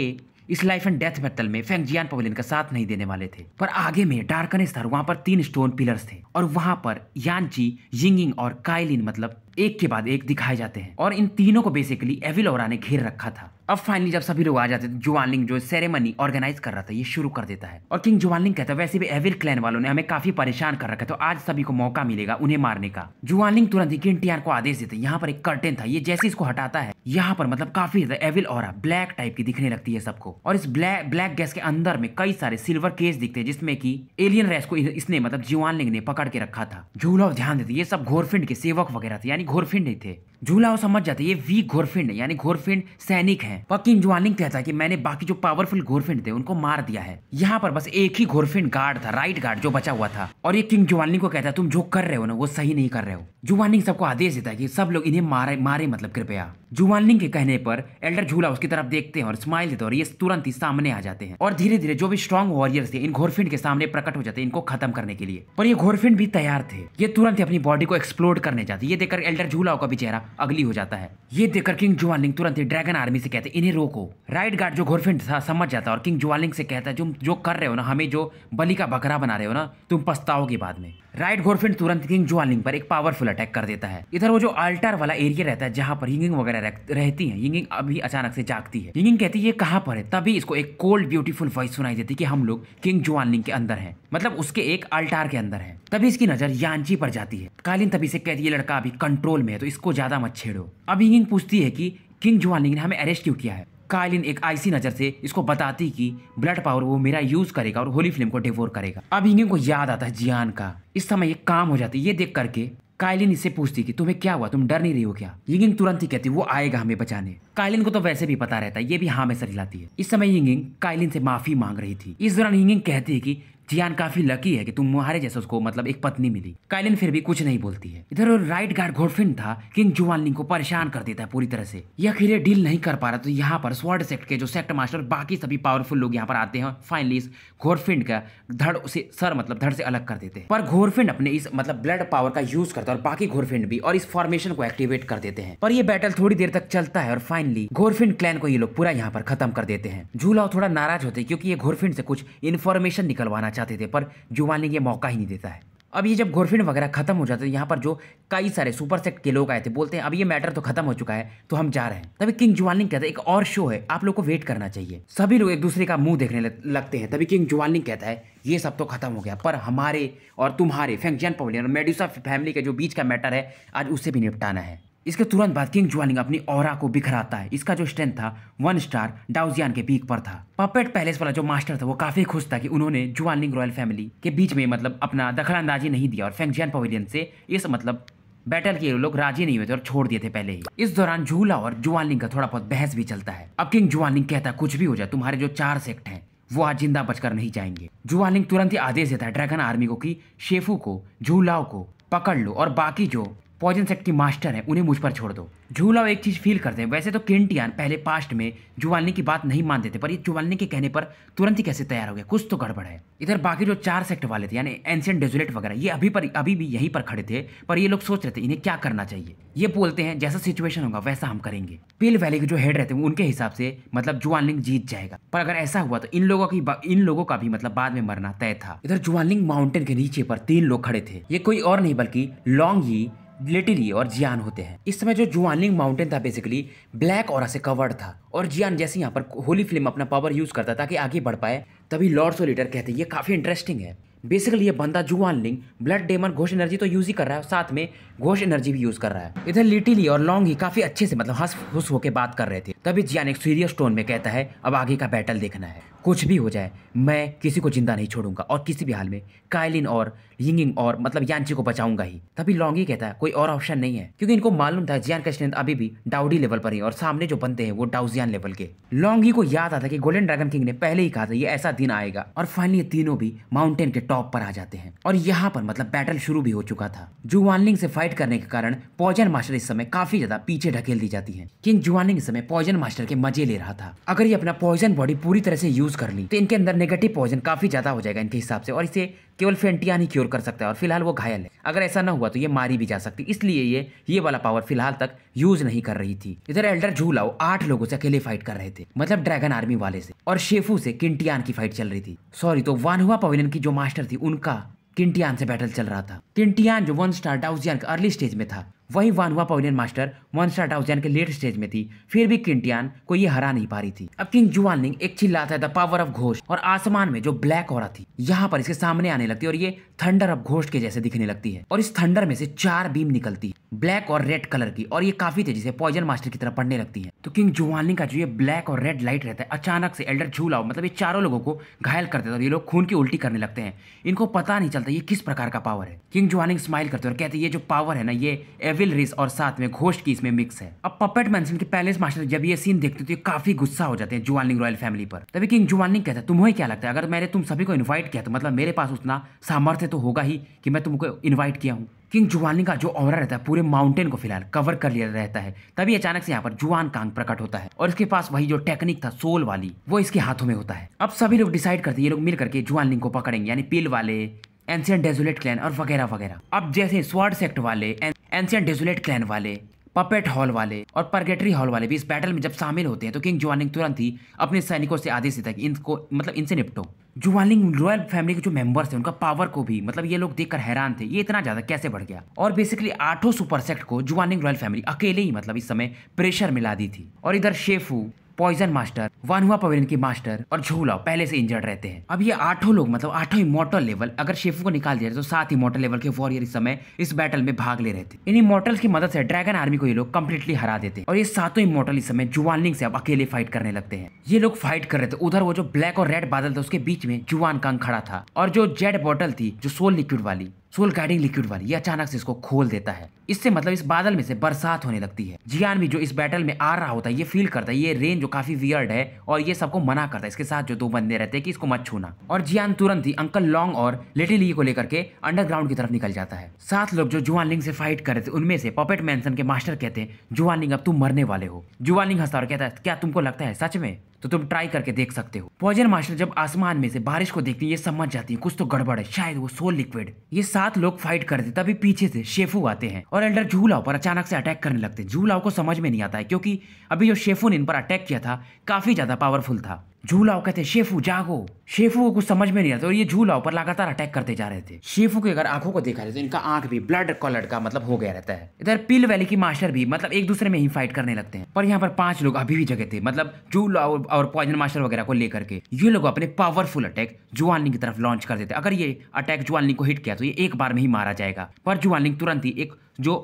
Speaker 1: इस लाइफ एंड डेथ बैटल में फेंगजियान पवेलियन का साथ नहीं देने वाले थे पर आगे में डार्कनेस था वहाँ पर तीन स्टोन पिलर्स थे और वहाँ पर यानची यिंगिंग और कायलिन मतलब एक के बाद एक दिखाए जाते हैं और इन तीनों को बेसिकली एविलोरा ने घेर रखा था अब फाइनली जब सभी लोग आ जाते जुआनलिंग जो सेरेमनी ऑर्गेनाइज कर रहा था ये शुरू कर देता है और किंग जुआनलिंग कहता है वैसे भी एविल क्लैन वालों ने हमें काफी परेशान कर रखा है तो आज सभी को मौका मिलेगा उन्हें मारने का जुआनलिंग तुरंत ही किंग टियान को आदेश देते यहाँ पर एक कर्टेन था ये जैसे इसको हटाता है यहाँ पर मतलब काफी एविल और ब्लैक टाइप की दिखने लगती है सबको और इस ब्लैक ब्लैक गैस के अंदर में कई सारे सिल्वर केस दिखते हैं जिसमें की एलियन रेस को इसने मतलब जुआनलिंग ने पकड़ के रखा था झूला ध्यान देते ये सब घोरफिंड के सेवक वगैरह थे यानी घोरफिंड नहीं थे झूला समझ जाते ये वीक घोरफिंड यानी घोरफिंड सैनिक है है पकिंग जुआनिंग कहता है कि मैंने बाकी जो पावरफुल घोरफिंड थे उनको मार दिया है यहाँ पर बस एक ही घोरफिंड गार्ड था राइट गार्ड जो बचा हुआ था और ये किंग जुआनिंग को कहता है तुम जो कर रहे हो ना वो सही नहीं कर रहे हो जुआनिंग सबको आदेश देता है की सब लोग इन्हें मारे मारे मतलब कृपया जुवानलिंग के कहने पर एल्डर झूला उसकी तरफ देखते हैं और स्माइल देते हैं और ये तुरंत ही सामने आ जाते हैं और धीरे धीरे जो भी स्ट्रॉन्ग वॉरियर्स थे इन घोरफिन के सामने प्रकट हो जाते हैं इनको खत्म करने के लिए पर ये घोरफिन भी तैयार थे ये तुरंत ही अपनी बॉडी को एक्सप्लोर करने जाते ये देखकर एल्डर झूलाओ का भी चेहरा अगली हो जाता है ये देखकर किंग जुआलिंग तुरंत ही ड्रैगन आर्मी से कहते इन्हें रोको राइट गार्ड जो घोरफिन था समझ जाता है और किंग जुआलिंग से कहता है तुम जो कर रहे हो ना हमें जो बलि का बकरा बना रहे हो ना तुम पछताओगे बाद में राइट घोरफिन तुरंत किंग जुआलिंग पर एक पावरफुल अटैक कर देता है इधर वो जो अल्टर वाला एरिया रहता है जहाँ पर हिंगिंग वगैरह रहती है यिंगिंग अभी अचानक से जागती है यिंगिंग कहती है कहाँ पर है तभी इसको एक कोल्ड ब्यूटीफुल वॉइस सुनाई देती है कि हम लोग किंग जुआनलिंग के अंदर है मतलब उसके एक अल्टार के अंदर है तभी इसकी नजर यांची पर जाती है कालीन तभी से कहती है लड़का अभी कंट्रोल में है तो इसको ज्यादा मत छेड़ो अब यिंगिंग पूछती है कि किंग जुआनलिंग ने हमें अरेस्ट क्यों किया है कालिन एक आईसी नजर से इसको बताती कि ब्लड पावर वो मेरा यूज करेगा और होली फिल्म को डिवोर करेगा अब इंगिंग को याद आता है जियान का इस समय ये काम हो जाती है ये देख करके कायलिन इससे पूछती कि तुम्हें क्या हुआ तुम डर नहीं रही हो क्या यिंगिंग तुरंत ही कहती वो आएगा हमें बचाने कायलिन को तो वैसे भी पता रहता है ये भी हाँ में सर हिलाती है इस समय यिंगिंग कायलिन से माफी मांग रही थी इस दौरान यिंगिंग कहती है की जियान काफी लकी है कि मुहारे जैसे उसको मतलब एक पत्नी मिली काइलिन फिर भी कुछ नहीं बोलती है इधर राइट गार्ड घोडफिन था किंग जुआनली को परेशान कर देता है पूरी तरह से यह फिर डील नहीं कर पा रहा तो यहाँ पर स्वर्ड सेक्ट के जो सेक्ट मास्टर बाकी सभी पावरफुल लोग यहाँ पर आते हैं फाइनली इस घोरफिंड का धड़ उसे सर मतलब धड़ से अलग कर देते हैं पर घोरफिंड अपने इस मतलब ब्लड पावर का यूज करता है और बाकी घोरफिन भी और इस फॉर्मेशन को एक्टिवेट कर देते हैं पर यह बैटल थोड़ी देर तक चलता है और फाइनली घोरफिन क्लैन को ये लोग पूरा यहाँ पर खत्म कर देते हैं झूला थोड़ा नाराज होते क्योंकि ये घोरफिंड से कुछ इन्फॉर्मेशन निकलवाना चाहते थे पर जुवान ने ये मौका ही नहीं देता है अब ये जब घोरफिन वगैरह खत्म हो जाता है यहाँ पर जो कई सारे सुपर सेट के लोग आए थे बोलते हैं अब ये मैटर तो खत्म हो चुका है तो हम जा रहे हैं तभी किंग जुवालिंग कहता है एक और शो है आप लोग को वेट करना चाहिए सभी लोग एक दूसरे का मुंह देखने लगते हैं तभी किंग जुवालिंग कहता है ये सब तो खत्म हो गया पर हमारे और तुम्हारे फेंगजैन पवलियन और मेड्यूसा फैमिली के जो बीच का मैटर है आज उसे भी निपटाना है इसके तुरंत बाद किंग ज्वालिंग अपनी और को बिखराता है इसका जो स्ट्रेंथ था वन स्टार डाउजियान के पीक पर था पपेट पैलेस वाला जो मास्टर था वो काफी खुश था कि उन्होंने ज्वालिंग रॉयल फैमिली के बीच में मतलब अपना दखलांदाजी नहीं दिया और फेंगजियान पवेलियन से इस मतलब बैटल के लोग राजी नहीं हुए थे और छोड़ दिए थे पहले ही इस दौरान झूला और जुआनलिंग का थोड़ा बहुत बहस भी चलता है अब किंग जुआनलिंग कहता है कुछ भी हो जाए तुम्हारे जो चार सेक्ट हैं वो आज जिंदा बचकर नहीं जाएंगे जुआलिंग तुरंत ही आदेश देता है ड्रैगन आर्मी को कि शेफू को झूलाओ को पकड़ लो और बाकी जो पॉइजन सेक्ट की मास्टर है उन्हें मुझ पर छोड़ दो झूलाओ एक चीज़ फील करते हैं वैसे तो केंटियान पहले पास्ट में जुवालने की बात नहीं मानते थे पर ये जुवालने के कहने पर तुरंत ही कैसे तैयार हो गया कुछ तो गड़बड़ है इधर बाकी जो चार सेक्ट वाले थे यानी एंशियन डेजुलेट वगैरह ये अभी पर अभी भी यहीं पर खड़े थे पर ये लोग सोच रहे थे इन्हें क्या करना चाहिए ये बोलते हैं जैसा सिचुएशन होगा वैसा हम करेंगे पिल वैली के जो हेड रहते हैं उनके हिसाब से मतलब जुआनलिंग जीत जाएगा पर अगर ऐसा हुआ तो इन लोगों की इन लोगों का भी मतलब बाद में मरना तय था इधर जुआनलिंग माउंटेन के नीचे पर तीन लोग खड़े थे ये कोई और नहीं बल्कि लॉन्ग ही लिटिली और जियान होते हैं इस समय जो जुआनलिंग माउंटेन था बेसिकली ब्लैक और से कवर्ड था और जियान जैसे यहाँ पर होली फ्लेम अपना पावर यूज करता ताकि आगे बढ़ पाए तभी लॉर्ड सोलिटर कहते हैं ये काफ़ी इंटरेस्टिंग है बेसिकली ये बंदा जुआन लिंग ब्लड डेमन घोष एनर्जी तो यूज़ ही कर रहा है साथ में घोष एनर्जी भी यूज़ कर रहा है इधर लिटिली और लॉन्ग ही काफ़ी अच्छे से मतलब हंस फुस होकर बात कर रहे थे तभी जियान एक सीरियस टोन में कहता है अब आगे का बैटल देखना है कुछ भी हो जाए मैं किसी को जिंदा नहीं छोड़ूंगा और किसी भी हाल में कायलिन और यिंगिंग और मतलब यांची को बचाऊंगा ही तभी लॉन्गी कहता है कोई और ऑप्शन नहीं है क्योंकि इनको मालूम था जियान का अभी भी डाउडी लेवल पर है और सामने जो बनते हैं वो डाउजियान लेवल के लॉन्गी को याद आता कि गोल्डन ड्रैगन किंग ने पहले ही कहा था ये ऐसा दिन आएगा और फाइनली ये तीनों भी माउंटेन के टॉप पर आ जाते हैं और यहाँ पर मतलब बैटल शुरू भी हो चुका था जुआनलिंग से फाइट करने के कारण पॉजन मास्टर इस समय काफी ज्यादा पीछे ढकेल दी जाती है किंग जुआनलिंग इस समय पॉइजन मास्टर के मजे ले रहा था अगर ये अपना पॉइजन बॉडी पूरी तरह से यूज यूज़ कर ली तो इनके अंदर नेगेटिव पॉइजन काफ़ी ज़्यादा हो जाएगा इनके हिसाब से और इसे केवल फेंटिया ही क्योर कर सकता है और फिलहाल वो घायल है अगर ऐसा ना हुआ तो ये मारी भी जा सकती इसलिए ये ये वाला पावर फिलहाल तक यूज नहीं कर रही थी इधर एल्डर झूलाओ आठ लोगों से अकेले फाइट कर रहे थे मतलब ड्रैगन आर्मी वाले से और शेफू से किंटियान की फाइट चल रही थी सॉरी तो वानहुआ पवेलियन की जो मास्टर थी उनका किंटियान से बैटल चल रहा था किंटियान जो वन स्टार डाउजियान के अर्ली स्टेज में था वही Wanhua pavilion master monster Daojian के लेट स्टेज में थी फिर भी किंटियान को ये हरा नहीं पा रही थी अब किंग जुआनिंग एक चिल्लाता है द पावर ऑफ घोष और आसमान में जो ब्लैक हो थी यहाँ पर इसके सामने आने लगती है और ये थंडर ऑफ घोष के जैसे दिखने लगती है और इस थंडर में से चार बीम निकलती है ब्लैक और रेड कलर की और ये काफी तेजी से पॉइजन मास्टर की तरफ पड़ने लगती है तो किंग जुआनिंग का जो ये ब्लैक और रेड लाइट रहता है अचानक से एल्डर झूला मतलब ये चारों लोगों को घायल करते हैं और ये लोग खून की उल्टी करने लगते हैं इनको पता नहीं चलता ये किस प्रकार का पावर है किंग जुआनिंग स्माइल करते हैं और कहते हैं ये जो पावर है ना ये एवरी रिस और साथ में घोष्ट की इसमें मिक्स है अब पपेट मैं के पैलेस मास्टर जब ये सीन देखते तो काफी गुस्सा हो जाते हैं जुआनिंग रॉयल फैमिली पर तभी किंग जुआनिंग कहता है तुम्हें क्या लगता है अगर मैंने तुम सभी को इन्वाइट किया तो मतलब मेरे पास उतना सामर्थ्य तो होगा ही कि मैं तुमको इन्वाइट किया हूँ किंग जुआनी का जो और रहता है पूरे माउंटेन को फिलहाल कवर कर लिया रहता है तभी अचानक से यहाँ पर जुआन कांग प्रकट होता है और इसके पास वही जो टेक्निक था सोल वाली वो इसके हाथों में होता है अब सभी लोग डिसाइड करते हैं ये लोग मिल करके जुआन लिंग को पकड़ेंगे यानी पील वाले एंशियन डेजुलेट क्लैन और वगैरह वगैरह अब जैसे स्वाड सेक्ट वाले एंशियन डेजुलेट क्लैन वाले पपेट हॉल वाले और परगेटरी हॉल वाले भी इस बैटल में जब शामिल होते हैं तो किंग जुआनिंग तुरंत ही अपने सैनिकों से आदेश देता है कि इनको मतलब इनसे निपटो जुआनिंग रॉयल फैमिली के जो मेंबर्स थे उनका पावर को भी मतलब ये लोग देखकर हैरान थे ये इतना ज्यादा कैसे बढ़ गया और बेसिकली आठों सुपर सेक्ट को जुआनिंग रॉयल फैमिली अकेले ही मतलब इस समय प्रेशर मिला दी थी और इधर शेफू पॉइजन मास्टर वानुआ पवेलियन के मास्टर और झूला पहले से इंजर्ड रहते हैं अब ये आठों लोग मतलब आठों इमोटल लेवल अगर शेफू को निकाल दिया तो सात इमोटल लेवल के वॉरियर इस समय इस बैटल में भाग ले रहे थे इन इमोटल्स की मदद से ड्रैगन आर्मी को ये लोग कम्प्लीटली हरा देते हैं और ये सातों इमोटल इस समय जुवानिंग से अब अकेले फाइट करने लगते हैं ये लोग फाइट कर रहे थे उधर वो जो ब्लैक और रेड बादल था उसके बीच में जुआन कांग खड़ा था और जो जेड बॉटल थी जो सोल लिक्विड वाली सोल गाइडिंग लिक्विड वाली ये अचानक से इसको खोल देता है इससे मतलब इस बादल में से बरसात होने लगती है जियान भी जो इस बैटल में आ रहा होता है ये फील करता है ये रेन जो काफी वियर्ड है और ये सबको मना करता है इसके साथ जो दो बंदे रहते हैं कि इसको मत छूना और जियान तुरंत ही अंकल लॉन्ग और लिटिल ली को लेकर के अंडरग्राउंड की तरफ निकल जाता है सात लोग जो जुआन लिंग से फाइट कर रहे थे उनमें से पॉपेट मैंसन के मास्टर कहते हैं जुआन लिंग अब तुम मरने वाले हो जुआन लिंग हंसता और कहता है क्या तुमको लगता है सच में तो तुम ट्राई करके देख सकते हो पॉइजन मास्टर जब आसमान में से बारिश को देखती ये समझ जाती है कुछ तो गड़बड़ है शायद वो सोल लिक्विड ये सात लोग फाइट करते तभी पीछे से शेफू आते हैं और एल्डर झूलाओ पर अचानक से अटैक करने लगते झूलाओ को समझ में नहीं आता है क्योंकि अभी जो शेफू ने इन पर अटैक किया था काफी ज्यादा पावरफुल था झूलाओ कहते शेफू जागो शेफू को कुछ समझ में नहीं आता और ये झूलाओ पर लगातार अटैक करते जा रहे थे शेफू की अगर आंखों को देखा जाए तो इनका आंख भी ब्लड कलर का मतलब हो गया रहता है इधर पिल वैली की मास्टर भी मतलब एक दूसरे में ही फाइट करने लगते हैं पर यहाँ पर पांच लोग अभी भी जगह थे मतलब झूलाओ और पॉइजन मास्टर वगैरह को लेकर के ये लोग अपने पावरफुल अटैक जुआलिंग की तरफ लॉन्च कर देते अगर ये अटैक जुआलिंग को हिट किया तो ये एक बार में ही मारा जाएगा पर जुआलिंग तुरंत ही एक जो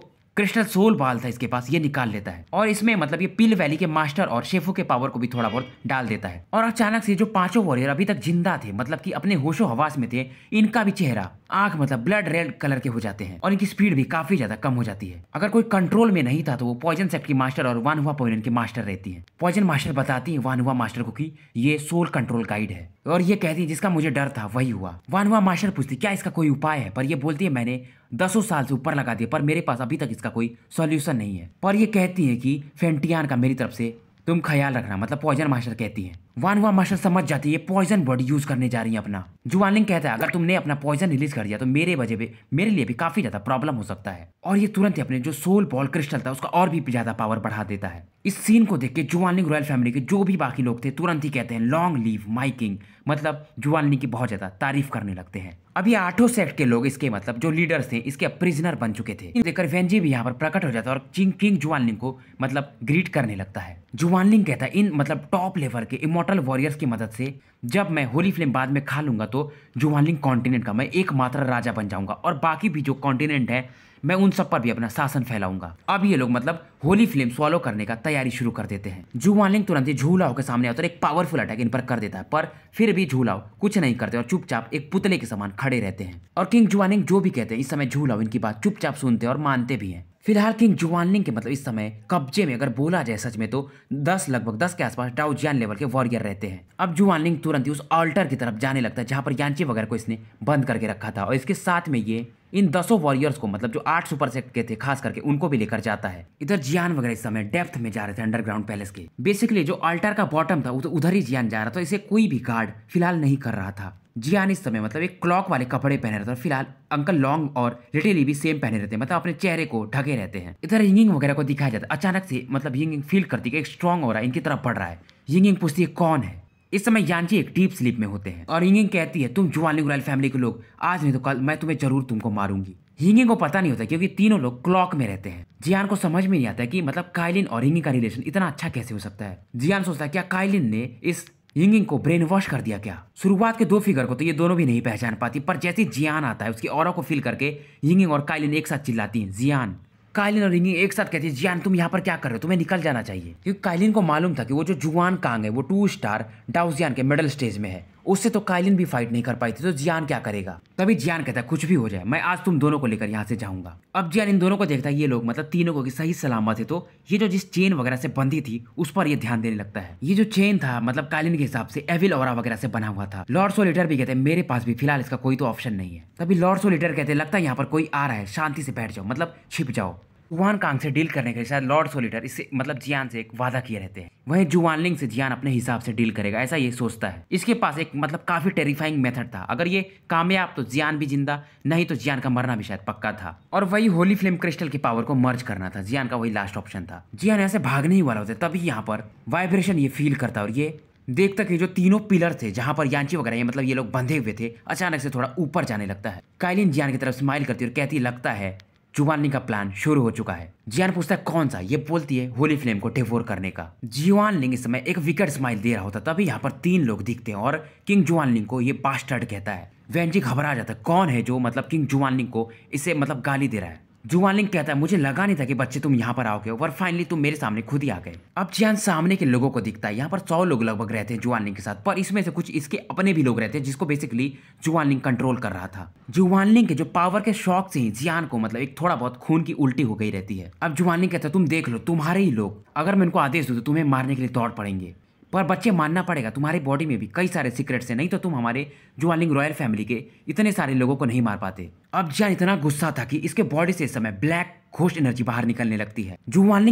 Speaker 1: कृष्णा सोल बाल था इसके पास ये निकाल लेता है और इसमें मतलब ये पिल वैली के मास्टर और शेफो के पावर को भी थोड़ा बहुत डाल देता है और अचानक से जो पांचों वॉरियर अभी तक जिंदा थे मतलब की अपने होशो हवास में थे इनका भी चेहरा आंख मतलब ब्लड रेड कलर के हो जाते हैं और इनकी स्पीड भी काफी ज्यादा कम हो जाती है अगर कोई कंट्रोल में नहीं था तो वो पॉइजन सेक्ट की मास्टर और वान हुआ पोइन की मास्टर रहती है पॉइजन मास्टर बताती है वन हुआ मास्टर को कि ये सोल कंट्रोल गाइड है और ये कहती है जिसका मुझे डर था वही हुआ वन हुआ मास्टर पूछती क्या इसका कोई उपाय है पर ये बोलती है मैंने दसों साल से ऊपर लगा दिया पर मेरे पास अभी तक इसका कोई सोल्यूशन नहीं है पर ये कहती है कि फेंटियान का मेरी तरफ से तुम ख्याल रखना मतलब पॉइजन मास्टर कहती है वन मास्टर समझ जाती है पॉइजन वर्ड यूज करने जा रही है अपना लिंग कहता है अगर तुमने अपना पॉइजन रिलीज कर दिया तो मेरे वजह पे मेरे लिए भी काफी ज्यादा प्रॉब्लम हो सकता है और ये तुरंत ही अपने जो सोल बॉल क्रिस्टल था उसका और भी ज्यादा पावर बढ़ा देता है इस सीन को देख के जुआलिंग रॉयल फैमिली के जो भी बाकी लोग थे तुरंत ही कहते हैं लॉन्ग लीव माइकिंग मतलब जुआलनी की बहुत ज़्यादा तारीफ करने लगते हैं अब ये आठों सेक्ट के लोग इसके मतलब जो लीडर्स थे इसके प्रिजनर बन चुके थे देखकर वेंजी भी यहाँ पर प्रकट हो जाता है और किंग किंग जुआनलिंग को मतलब ग्रीट करने लगता है जुआनलिंग कहता है इन मतलब टॉप लेवल के इमोटल वॉरियर्स की मदद से जब मैं होली फ्लेम बाद में खा लूंगा तो जुआनलिंग कॉन्टिनेंट का मैं एकमात्र राजा बन जाऊंगा और बाकी भी जो कॉन्टिनेंट है मैं उन सब पर भी अपना शासन फैलाऊंगा अब ये लोग मतलब होली फिल्म सॉलो करने का तैयारी शुरू कर देते हैं जुवानलिंग तुरंत ही झूलाओ के सामने आता है एक पावरफुल अटैक इन पर कर देता है पर फिर भी झूलाओ कुछ नहीं करते और चुपचाप एक पुतले के समान खड़े रहते हैं और किंग जुआनिंग जो भी कहते हैं इस समय झूलाओ इनकी बात चुपचाप सुनते और मानते भी है फिलहाल किंग जुवानलिंग के मतलब इस समय कब्जे में अगर बोला जाए सच में तो दस लगभग दस के आसपास डाउजियान लेवल के वॉरियर रहते हैं अब जुवानलिंग तुरंत ही उस ऑल्टर की तरफ जाने लगता है जहां पर यांची वगैरह को इसने बंद करके रखा था और इसके साथ में ये इन दसों वॉरियर्स को मतलब जो आठ सुपर सेक्ट के थे खास करके उनको भी लेकर जाता है इधर जियान वगैरह इस समय डेप्थ में जा रहे थे अंडरग्राउंड पैलेस के बेसिकली जो अल्टर का बॉटम था तो उधर ही जियान जा रहा था इसे कोई भी गार्ड फिलहाल नहीं कर रहा था जियान इस समय मतलब एक क्लॉक वाले कपड़े पहने रहते हैं फिलहाल अंकल लॉन्ग और लिटिली भी सेम पहने रहते हैं मतलब अपने चेहरे को ढके रहते हैं इधर हिंगिंग वगैरह को दिखाया जाता है अचानक से मतलब हिंगिंग फील करती है कि एक स्ट्रॉन्ग हो रहा है इनकी तरफ बढ़ रहा है हिंगिंग पूछती है कौन है इस समय यानजी एक डीप स्लीप में होते हैं और हिंगिंग कहती है तुम जुआलिंग रॉयल फैमिली के लोग आज नहीं तो कल मैं तुम्हें जरूर तुमको मारूंगी हिंगिंग को पता नहीं होता क्योंकि तीनों लोग क्लॉक में रहते हैं जियान को समझ में नहीं आता कि मतलब काइलिन और हिंगिंग का रिलेशन इतना अच्छा कैसे हो सकता है जियान सोचता है क्या काइलिन ने इस हिंगिंग को ब्रेन वॉश कर दिया क्या शुरुआत के दो फिगर को तो ये दोनों भी नहीं पहचान पाती पर जैसे जियान आता है उसकी और को फील करके हिंगिंग और काइलिन एक साथ चिल्लाती है जियान कायलिन और रिंगिंग एक साथ कहती है जियान तुम यहाँ पर क्या कर रहे हो तुम्हें निकल जाना चाहिए क्योंकि कायलिन को मालूम था कि वो जो जुआन कांग है वो टू स्टार डाउजियान के मिडल स्टेज में है उससे तो कायलिन भी फाइट नहीं कर पाई थी तो जियान क्या करेगा तभी जियान कहता है कुछ भी हो जाए मैं आज तुम दोनों को लेकर यहाँ से जाऊंगा अब जियान इन दोनों को देखता है ये लोग मतलब तीनों को सही सलामत है तो ये जो जिस चेन वगैरह से बंधी थी उस पर ये ध्यान देने लगता है ये जो चेन था मतलब कालीन के हिसाब से एविल और वगैरह से बना हुआ था लॉर्ड लीटर भी कहते हैं मेरे पास भी फिलहाल इसका कोई तो ऑप्शन नहीं है तभी लॉर्ड लीटर कहते लगता है यहाँ पर कोई आ रहा है शांति से बैठ जाओ मतलब छिप जाओ वुहान कांग से डील करने के शायद लॉर्ड सोलिटर इससे मतलब जियान से एक वादा किए रहते हैं वहीं जुआनलिंग से जियान अपने हिसाब से डील करेगा ऐसा ये सोचता है इसके पास एक मतलब काफी टेरिफाइंग मेथड था अगर ये कामयाब तो जियान भी जिंदा नहीं तो जियान का मरना भी शायद पक्का था और वही होली फ्लेम क्रिस्टल की पावर को मर्ज करना था जियान का वही लास्ट ऑप्शन था जियान ऐसे भागने ही वाला होता तभी यहाँ पर वाइब्रेशन ये फील करता और ये देखता कि जो तीनों पिलर थे जहां पर यांची वगैरह ये मतलब ये लोग बंधे हुए थे अचानक से थोड़ा ऊपर जाने लगता है काइलिन जियान की तरफ स्माइल करती है और कहती लगता है चुबाने का प्लान शुरू हो चुका है जियान पूछता है कौन सा ये बोलती है होली फ्लेम को टेफोर करने का जियान लिंग इस समय एक विकट स्माइल दे रहा होता तभी यहाँ पर तीन लोग दिखते हैं और किंग जुआन लिंग को ये बास्टर्ड कहता है जी घबरा जाता है कौन है जो मतलब किंग जुआन लिंग को इसे मतलब गाली दे रहा है जुआन लिंग कहता है मुझे लगा नहीं था कि बच्चे तुम यहाँ पर आओगे पर फाइनली तुम मेरे सामने खुद ही आ गए अब जियान सामने के लोगों को दिखता है यहाँ पर सौ लोग लगभग रहते हैं जुआन लिंग के साथ पर इसमें से कुछ इसके अपने भी लोग रहते हैं जिसको बेसिकली जुआन लिंग कंट्रोल कर रहा था जुआन लिंग के जो पावर के शौक से ही जियान को मतलब एक थोड़ा बहुत खून की उल्टी हो गई रहती है अब जुआन लिंग कहता है तुम देख लो तुम्हारे ही लोग अगर मैं उनको आदेश दू तो तुम्हें मारने के लिए दौड़ पड़ेंगे पर बच्चे मानना पड़ेगा तुम्हारे बॉडी में भी कई सारे सीक्रेट्स हैं नहीं तो तुम हमारे जुआलिंग रॉयल फैमिली के इतने सारे लोगों को नहीं मार पाते अब जैन इतना गुस्सा था कि इसके बॉडी से इस समय ब्लैक घोष एनर्जी बाहर निकलने लगती है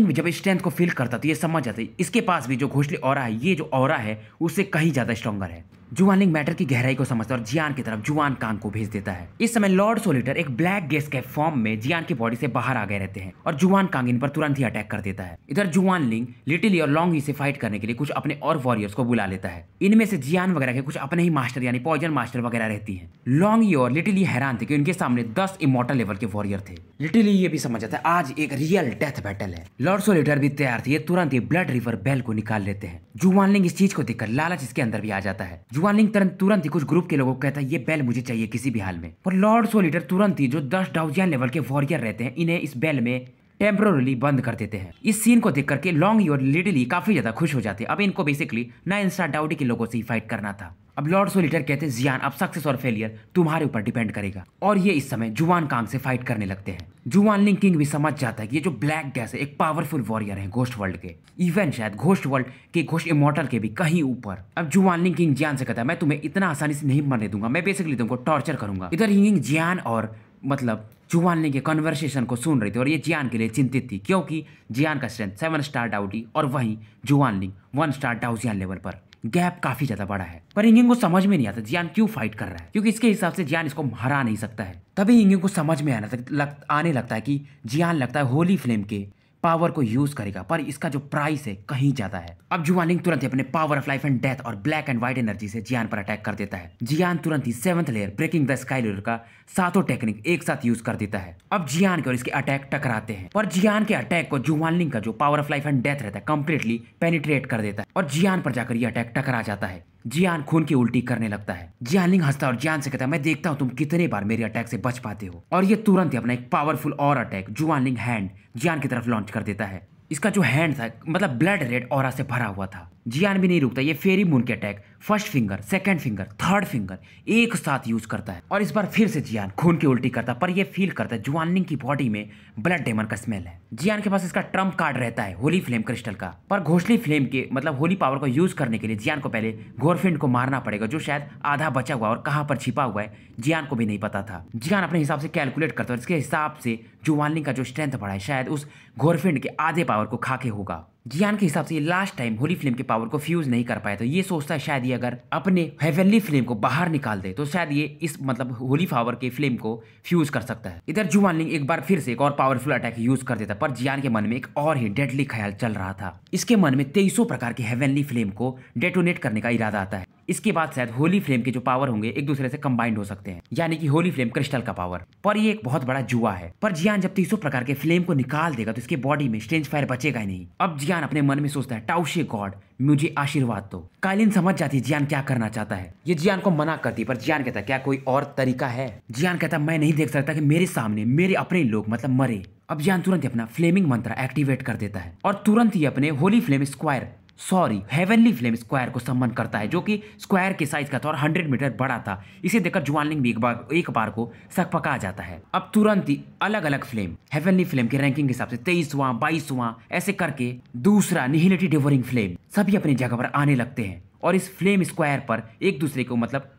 Speaker 1: भी जब स्ट्रेंथ को फील करता तो ये समझ जाता है इसके पास भी जो घोषली और है ये जो और है उससे कहीं ज्यादा स्ट्रॉन्गर है जुआनिंग मैटर की गहराई को समझता और जियान की तरफ जुआन कांग को भेज देता है इस समय लॉर्ड सोलिटर एक ब्लैक गैस के फॉर्म में जियान की बॉडी से बाहर आ गए रहते हैं और जुआन कांग इन पर तुरंत ही अटैक कर देता है इधर जुआन लिंग लिटिली और लॉन्ग ही से फाइट करने के लिए कुछ अपने और वॉरियर्स को बुला लेता है इनमें से जियान वगैरह के कुछ अपने ही मास्टर यानी पॉइजन मास्टर वगैरह रहती है लॉन्ग और लिटिली हैरान थे की उनके सामने दस इमोटल लेवल के वॉरियर थे लिटिली ये भी समझ कहते हैं आज एक रियल डेथ बैटल है लॉर्ड सोलिटर भी तैयार थे तुरंत ही ब्लड रिवर बेल को निकाल लेते हैं जुआन लिंग इस चीज को देखकर लालच इसके अंदर भी आ जाता है जुआन लिंग तुरंत ही कुछ ग्रुप के लोगों को कहता है ये बेल मुझे चाहिए किसी भी हाल में पर लॉर्ड सोलिटर तुरंत ही जो दस डाउजियन लेवल के वॉरियर रहते हैं इन्हें इस बेल में टेम्प्रोरली बंद कर देते हैं इस सीन को देख करके लॉन्ग योर लिडली काफी ज्यादा खुश हो जाते हैं अब इनको बेसिकली नाइन स्टार डाउडी के लोगों से ही फाइट करना था अब लॉर्ड सोलिटर कहते हैं जियान अब सक्सेस और फेलियर तुम्हारे ऊपर डिपेंड करेगा और ये इस समय जुआन कांग से फाइट करने लगते हैं जुआन लिंग किंग भी समझ जाता है कि ये जो ब्लैक गैस है एक पावरफुल वॉरियर है घोष्ट वर्ल्ड के इवन शायद घोष्ट वर्ल्ड के घोस्ट इमोटल के भी कहीं ऊपर अब जुआन लिंग किंग जियान से कहता है मैं तुम्हें इतना आसानी से नहीं मरने दूंगा मैं बेसिकली तुमको टॉर्चर करूंगा इधर हिंगिंग जियान और मतलब जुआन लिंग के कन्वर्सेशन को सुन रही थी और ये जियान के लिए चिंतित थी क्योंकि जियान का स्ट्रेंथ सेवन स्टार डाउटी और वहीं Xuanling one star Daojian level पर गैप काफी ज्यादा बड़ा है पर इंगिंग को समझ में नहीं आता जियान क्यों फाइट कर रहा है क्योंकि इसके हिसाब से जियान इसको हरा नहीं सकता है तभी इंगिंग को समझ में आने लग, आने लगता है कि जियान लगता है होली फ्लेम के पावर को यूज करेगा पर इसका जो प्राइस है कहीं ज्यादा है अब जुआनिंग तुरंत ही अपने power of life and death और ब्लैक एंड व्हाइट एनर्जी से जियान पर अटैक कर देता है जियान तुरंत ही seventh layer breaking the sky layer का सातों टेक्निक एक साथ यूज कर देता है अब जियान के और इसके अटैक टकराते हैं पर जियान के अटैक को जुआनलिंग का जो power of life and death रहता है कंप्लीटली पेनिट्रेट कर देता है और जियान पर जाकर ये अटैक टकरा जाता है जियान खून की उल्टी करने लगता है जियानलिंग हंसता और जियान से कहता है मैं देखता हूँ तुम कितने बार मेरे अटैक से बच पाते हो और ये तुरंत ही अपना एक पावरफुल और अटैक जुआन लिंग हैंड जियान की तरफ लॉन्च कर देता है इसका जो हैंड था मतलब ब्लड रेड और से भरा हुआ था जियान भी नहीं रुकता ये फेरी मून के attack first finger second finger third finger एक साथ यूज करता है और इस बार फिर से जियान खून की उल्टी करता है पर यह फील करता है जुआनिंग की बॉडी में ब्लड डेमन का स्मेल है जियान के पास इसका ट्रम्प कार्ड रहता है होली फ्लेम क्रिस्टल का पर घोषली फ्लेम के मतलब होली पावर को यूज करने के लिए जियान को पहले गोरफिंड को मारना पड़ेगा जो शायद आधा बचा हुआ और कहाँ पर छिपा हुआ है जियान को भी नहीं पता था जियान अपने हिसाब से कैलकुलेट करता है इसके हिसाब से जुआनिंग का जो स्ट्रेंथ बढ़ा है शायद उस घोरफिंड के आधे पावर को खाके होगा जियान के हिसाब से ये लास्ट टाइम होली फ्लेम के पावर को फ्यूज नहीं कर पाया तो ये सोचता है शायद ये अगर अपने हेवनली फ्लेम को बाहर निकाल दे तो शायद ये इस मतलब होली पावर के फ्लेम को फ्यूज कर सकता है इधर जुआन लिंग एक बार फिर से एक और पावरफुल अटैक यूज कर देता पर जियान के मन में एक और ही डेडली ख्याल चल रहा था इसके मन में तेईसों प्रकार के हेवनली फ्लेम को डेटोनेट करने का इरादा आता है इसके बाद शायद होली फ्लेम के जो पावर होंगे एक दूसरे से कंबाइंड हो सकते हैं यानी कि होली फ्लेम क्रिस्टल का पावर पर ये एक बहुत बड़ा जुआ है पर जियान जब तीसों प्रकार के फ्लेम को निकाल देगा तो इसके बॉडी में स्ट्रेंज फायर बचेगा ही नहीं अब जियान अपने मन में सोचता है टाउशे गॉड मुझे आशीर्वाद दो कालीन समझ जाती जियान क्या करना चाहता है ये जियान को मना करती पर जियान कहता क्या कोई और तरीका है जियान कहता मैं नहीं देख सकता कि मेरे सामने मेरे अपने लोग मतलब मरे अब जियान तुरंत अपना फ्लेमिंग मंत्र एक्टिवेट कर देता है और तुरंत ही अपने holy flame square sorry heavenly flame square को सम्मान करता है जो कि स्क्वायर के साइज का था और हंड्रेड मीटर बड़ा था इसे देखकर जुआनलिंग भी एक बार एक बार को सकपका जाता है अब तुरंत ही अलग अलग फ्लेम हेवनली फ्लेम के रैंकिंग के हिसाब से तेईसवां बाईसवां ऐसे करके दूसरा निहिलिटी डिवरिंग फ्लेम सभी अपनी जगह पर आने लगते हैं और इस फ्लेम स्क्वायर पर एक दूसरे को मतलब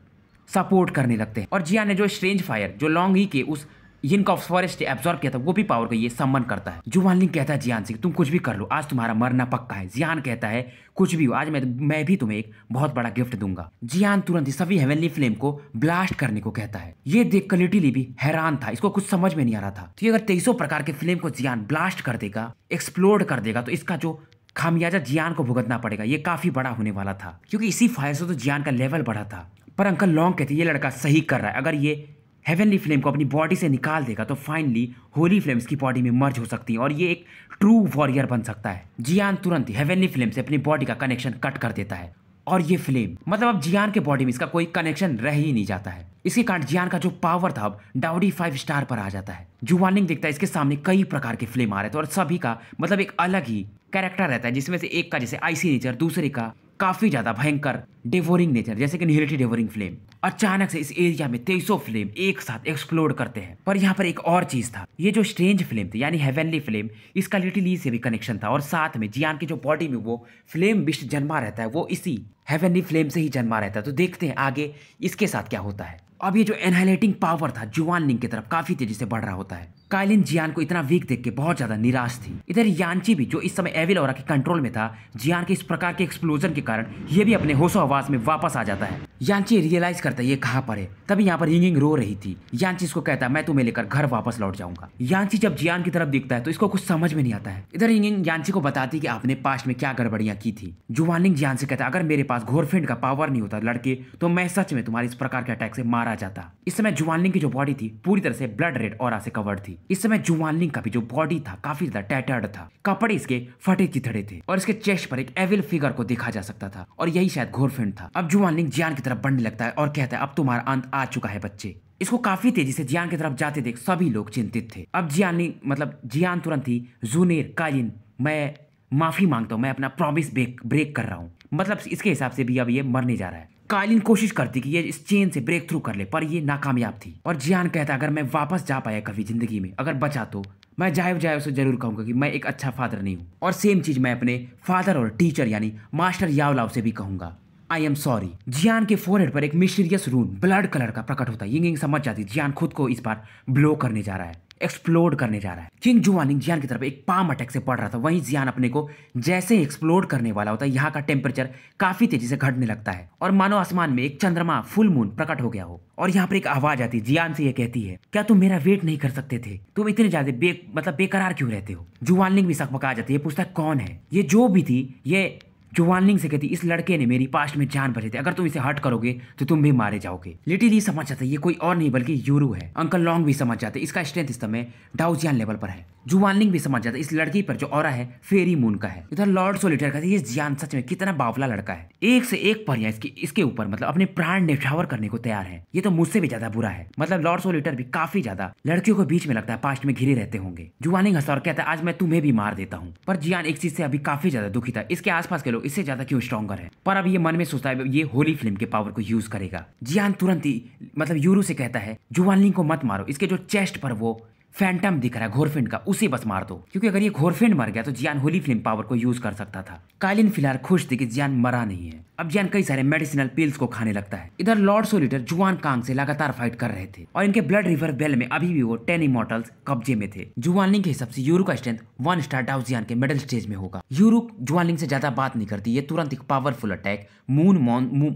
Speaker 1: सपोर्ट करने लगते हैं और जिया ने जो स्ट्रेंज फायर जो लॉन्ग ही के उस इनका फॉरेस्ट एब्जॉर्ब किया था वो भी पावर को ये सम्मान करता है जुवान लिंग कहता है जियान सिंह तुम कुछ भी कर लो आज तुम्हारा मरना पक्का है जियान कहता है कुछ भी हो आज मैं मैं भी तुम्हें एक बहुत बड़ा गिफ्ट दूंगा जियान तुरंत ही सभी हेवनली फ्लेम को ब्लास्ट करने को कहता है ये देख कर लिटिली भी हैरान था इसको कुछ समझ में नहीं आ रहा था तो अगर तेईसों प्रकार के फ्लेम को जियान ब्लास्ट कर देगा एक्सप्लोर कर देगा तो इसका जो खामियाजा जियान को भुगतना पड़ेगा ये काफी बड़ा होने वाला था क्योंकि इसी फायर से तो जियान का लेवल बढ़ा था पर अंकल लॉन्ग कहते ये लड़का सही कर रहा है अगर ये हेवनली फ्लेम को अपनी बॉडी से निकाल देगा तो फाइनली होली फ्लेम इसकी बॉडी में मर्ज हो सकती है और ये एक ट्रू वॉरियर बन सकता है जियान तुरंत हेवनली फ्लेम से अपनी बॉडी का कनेक्शन कट कर देता है और ये फ्लेम मतलब अब जियान के बॉडी में इसका कोई कनेक्शन रह ही नहीं जाता है इसके कारण जियान का जो पावर था अब डाउडी फाइव स्टार पर आ जाता है जुवानिंग देखता है इसके सामने कई प्रकार के फ्लेम आ रहे थे तो और सभी का मतलब एक अलग ही कैरेक्टर रहता है जिसमें से एक का जैसे आईसी नेचर दूसरे का काफ़ी ज़्यादा भयंकर डेवोरिंग नेचर जैसे कि निहिलिटी डेवोरिंग फ्लेम अचानक से इस एरिया में तेईसो फ्लेम एक साथ एक्सप्लोड करते हैं पर यहाँ पर एक और चीज़ था ये जो स्ट्रेंज फ्लेम थी यानी हेवनली फ्लेम इसका लिटिली से भी कनेक्शन था और साथ में जियान की जो बॉडी में वो फ्लेम बिस्ट जन्मा रहता है वो इसी हेवनली फ्लेम से ही जन्मा रहता है तो देखते हैं आगे इसके साथ क्या होता है अब ये जो एनहाइलेटिंग पावर था जुआन लिंग की तरफ काफ़ी तेज़ी से बढ़ रहा होता है काइलिन जियान को इतना वीक देख के बहुत ज्यादा निराश थी इधर यांची भी जो इस समय एविल और के कंट्रोल में था जियान के इस प्रकार के एक्सप्लोजन के कारण ये भी अपने होशो आवाज में वापस आ जाता है यांची रियलाइज करता है ये कहाँ पर है तभी यहाँ पर रिंगिंग रो रही थी यांची इसको कहता है मैं तुम्हें लेकर घर वापस लौट जाऊंगा यांची जब जियान की तरफ दिखता है तो इसको कुछ समझ में नहीं आता है इधर रिंगिंग यांची को बताती कि आपने पास्ट में क्या गड़बड़ियां की थी जुवानिंग जियान से कहता अगर मेरे पास घोरफिंड का पावर नहीं होता लड़के तो मैं सच में तुम्हारे इस प्रकार के अटैक से मारा जाता इस समय जुवानिंग की जो बॉडी थी पूरी तरह से ब्लड रेड और से कवर्ड थी इस समय लिंग का भी जो बॉडी था काफी ज्यादा टैटर्ड था कपड़े इसके फटे चिथड़े थे और इसके चेस्ट पर एक एविल फिगर को देखा जा सकता था और यही शायद घोरफिंड था अब लिंग जियान की तरफ बढ़ने लगता है और कहता है अब तुम्हारा अंत आ चुका है बच्चे इसको काफी तेजी से जियान की तरफ जाते देख सभी लोग चिंतित थे अब जियान मतलब जियान तुरंत ही जूनेर कालिन मैं माफी मांगता हूँ मैं अपना प्रॉमिस ब्रेक कर रहा हूँ मतलब इसके हिसाब से भी अब ये मरने जा रहा है कालीन कोशिश करती कि ये इस चेन से ब्रेक थ्रू कर ले पर ये नाकामयाब थी और जियान कहता अगर मैं वापस जा पाया कभी जिंदगी में अगर बचा तो मैं जाए जाए उसे जरूर कहूंगा कि मैं एक अच्छा फादर नहीं हूँ और सेम चीज़ मैं अपने फादर और टीचर यानी मास्टर यावलाव से भी कहूंगा आई एम सॉरी जियान के फोरहेड पर एक मिस्टीरियस रून ब्लड कलर का प्रकट होता है यिंग समझ जाती जियान खुद को इस बार ब्लो करने जा रहा है एक्सप्लोड करने जा रहा है किंग जुआनिंग जियान की तरफ एक पाम अटैक से पड़ रहा था वहीं जियान अपने को जैसे ही एक्सप्लोड करने वाला होता है यहाँ का टेम्परेचर काफी तेजी से घटने लगता है और मानो आसमान में एक चंद्रमा फुल मून प्रकट हो गया हो और यहाँ पर एक आवाज आती है जियान से ये कहती है क्या तुम मेरा वेट नहीं कर सकते थे तुम इतने ज्यादा बे मतलब बेकरार क्यों रहते हो जुआनिंग भी सकमका जाती है पूछता कौन है ये जो भी थी ये जो वानलिंग से कहती इस लड़के ने मेरी पास्ट में जान भरी थी अगर तुम इसे हट करोगे तो तुम भी मारे जाओगे ही समझ जाता है ये कोई और नहीं बल्कि यूरू है अंकल लॉन्ग भी समझ जाते इसका स्ट्रेंथ इस समय डाउजियान लेवल पर है जुवानलिंग भी समझ जाता है इस लड़की पर जो और है फेरी मून का है इधर लॉर्ड सोलिटर का ये जियान सच में कितना बावला लड़का है एक से एक परियां इसके इसके ऊपर मतलब अपने प्राण निछावर करने को तैयार है ये तो मुझसे भी ज्यादा बुरा है मतलब लॉर्ड सोलिटर भी काफी ज्यादा लड़कियों को बीच में लगता है पास्ट में घिरे रहते होंगे जुवानिंग हंसा और कहता है आज मैं तुम्हें भी मार देता हूँ पर जियान एक चीज से अभी काफी ज्यादा दुखी था इसके आस के लोग इससे ज्यादा क्यों स्ट्रॉगर है पर अब ये मन में सोचता है ये होली फिल्म के पावर को यूज करेगा जियान तुरंत ही मतलब यूरू से कहता है जुवानलिंग को मत मारो इसके जो चेस्ट पर वो फैंटम दिख रहा है घोरफिंड का उसे बस मार दो क्योंकि अगर ये घोरफिंड मर गया तो जियान होली फिल्म पावर को यूज कर सकता था कालिन फिलहाल खुश थी कि जियान मरा नहीं है अब जियान कई सारे मेडिसिनल पिल्स को खाने लगता है इधर लॉर्ड सोलिटर जुआन कांग से लगातार फाइट कर रहे थे और इनके ब्लड रिवर बेल में अभी भी वो टेन इमोटल्स कब्जे में थे जुआनलिंग के हिसाब से यूरू का स्ट्रेंथ वन स्टार डाउ जियान के मिडल स्टेज में होगा यूरू जुआनलिंग से ज्यादा बात नहीं करती ये तुरंत एक powerful attack moon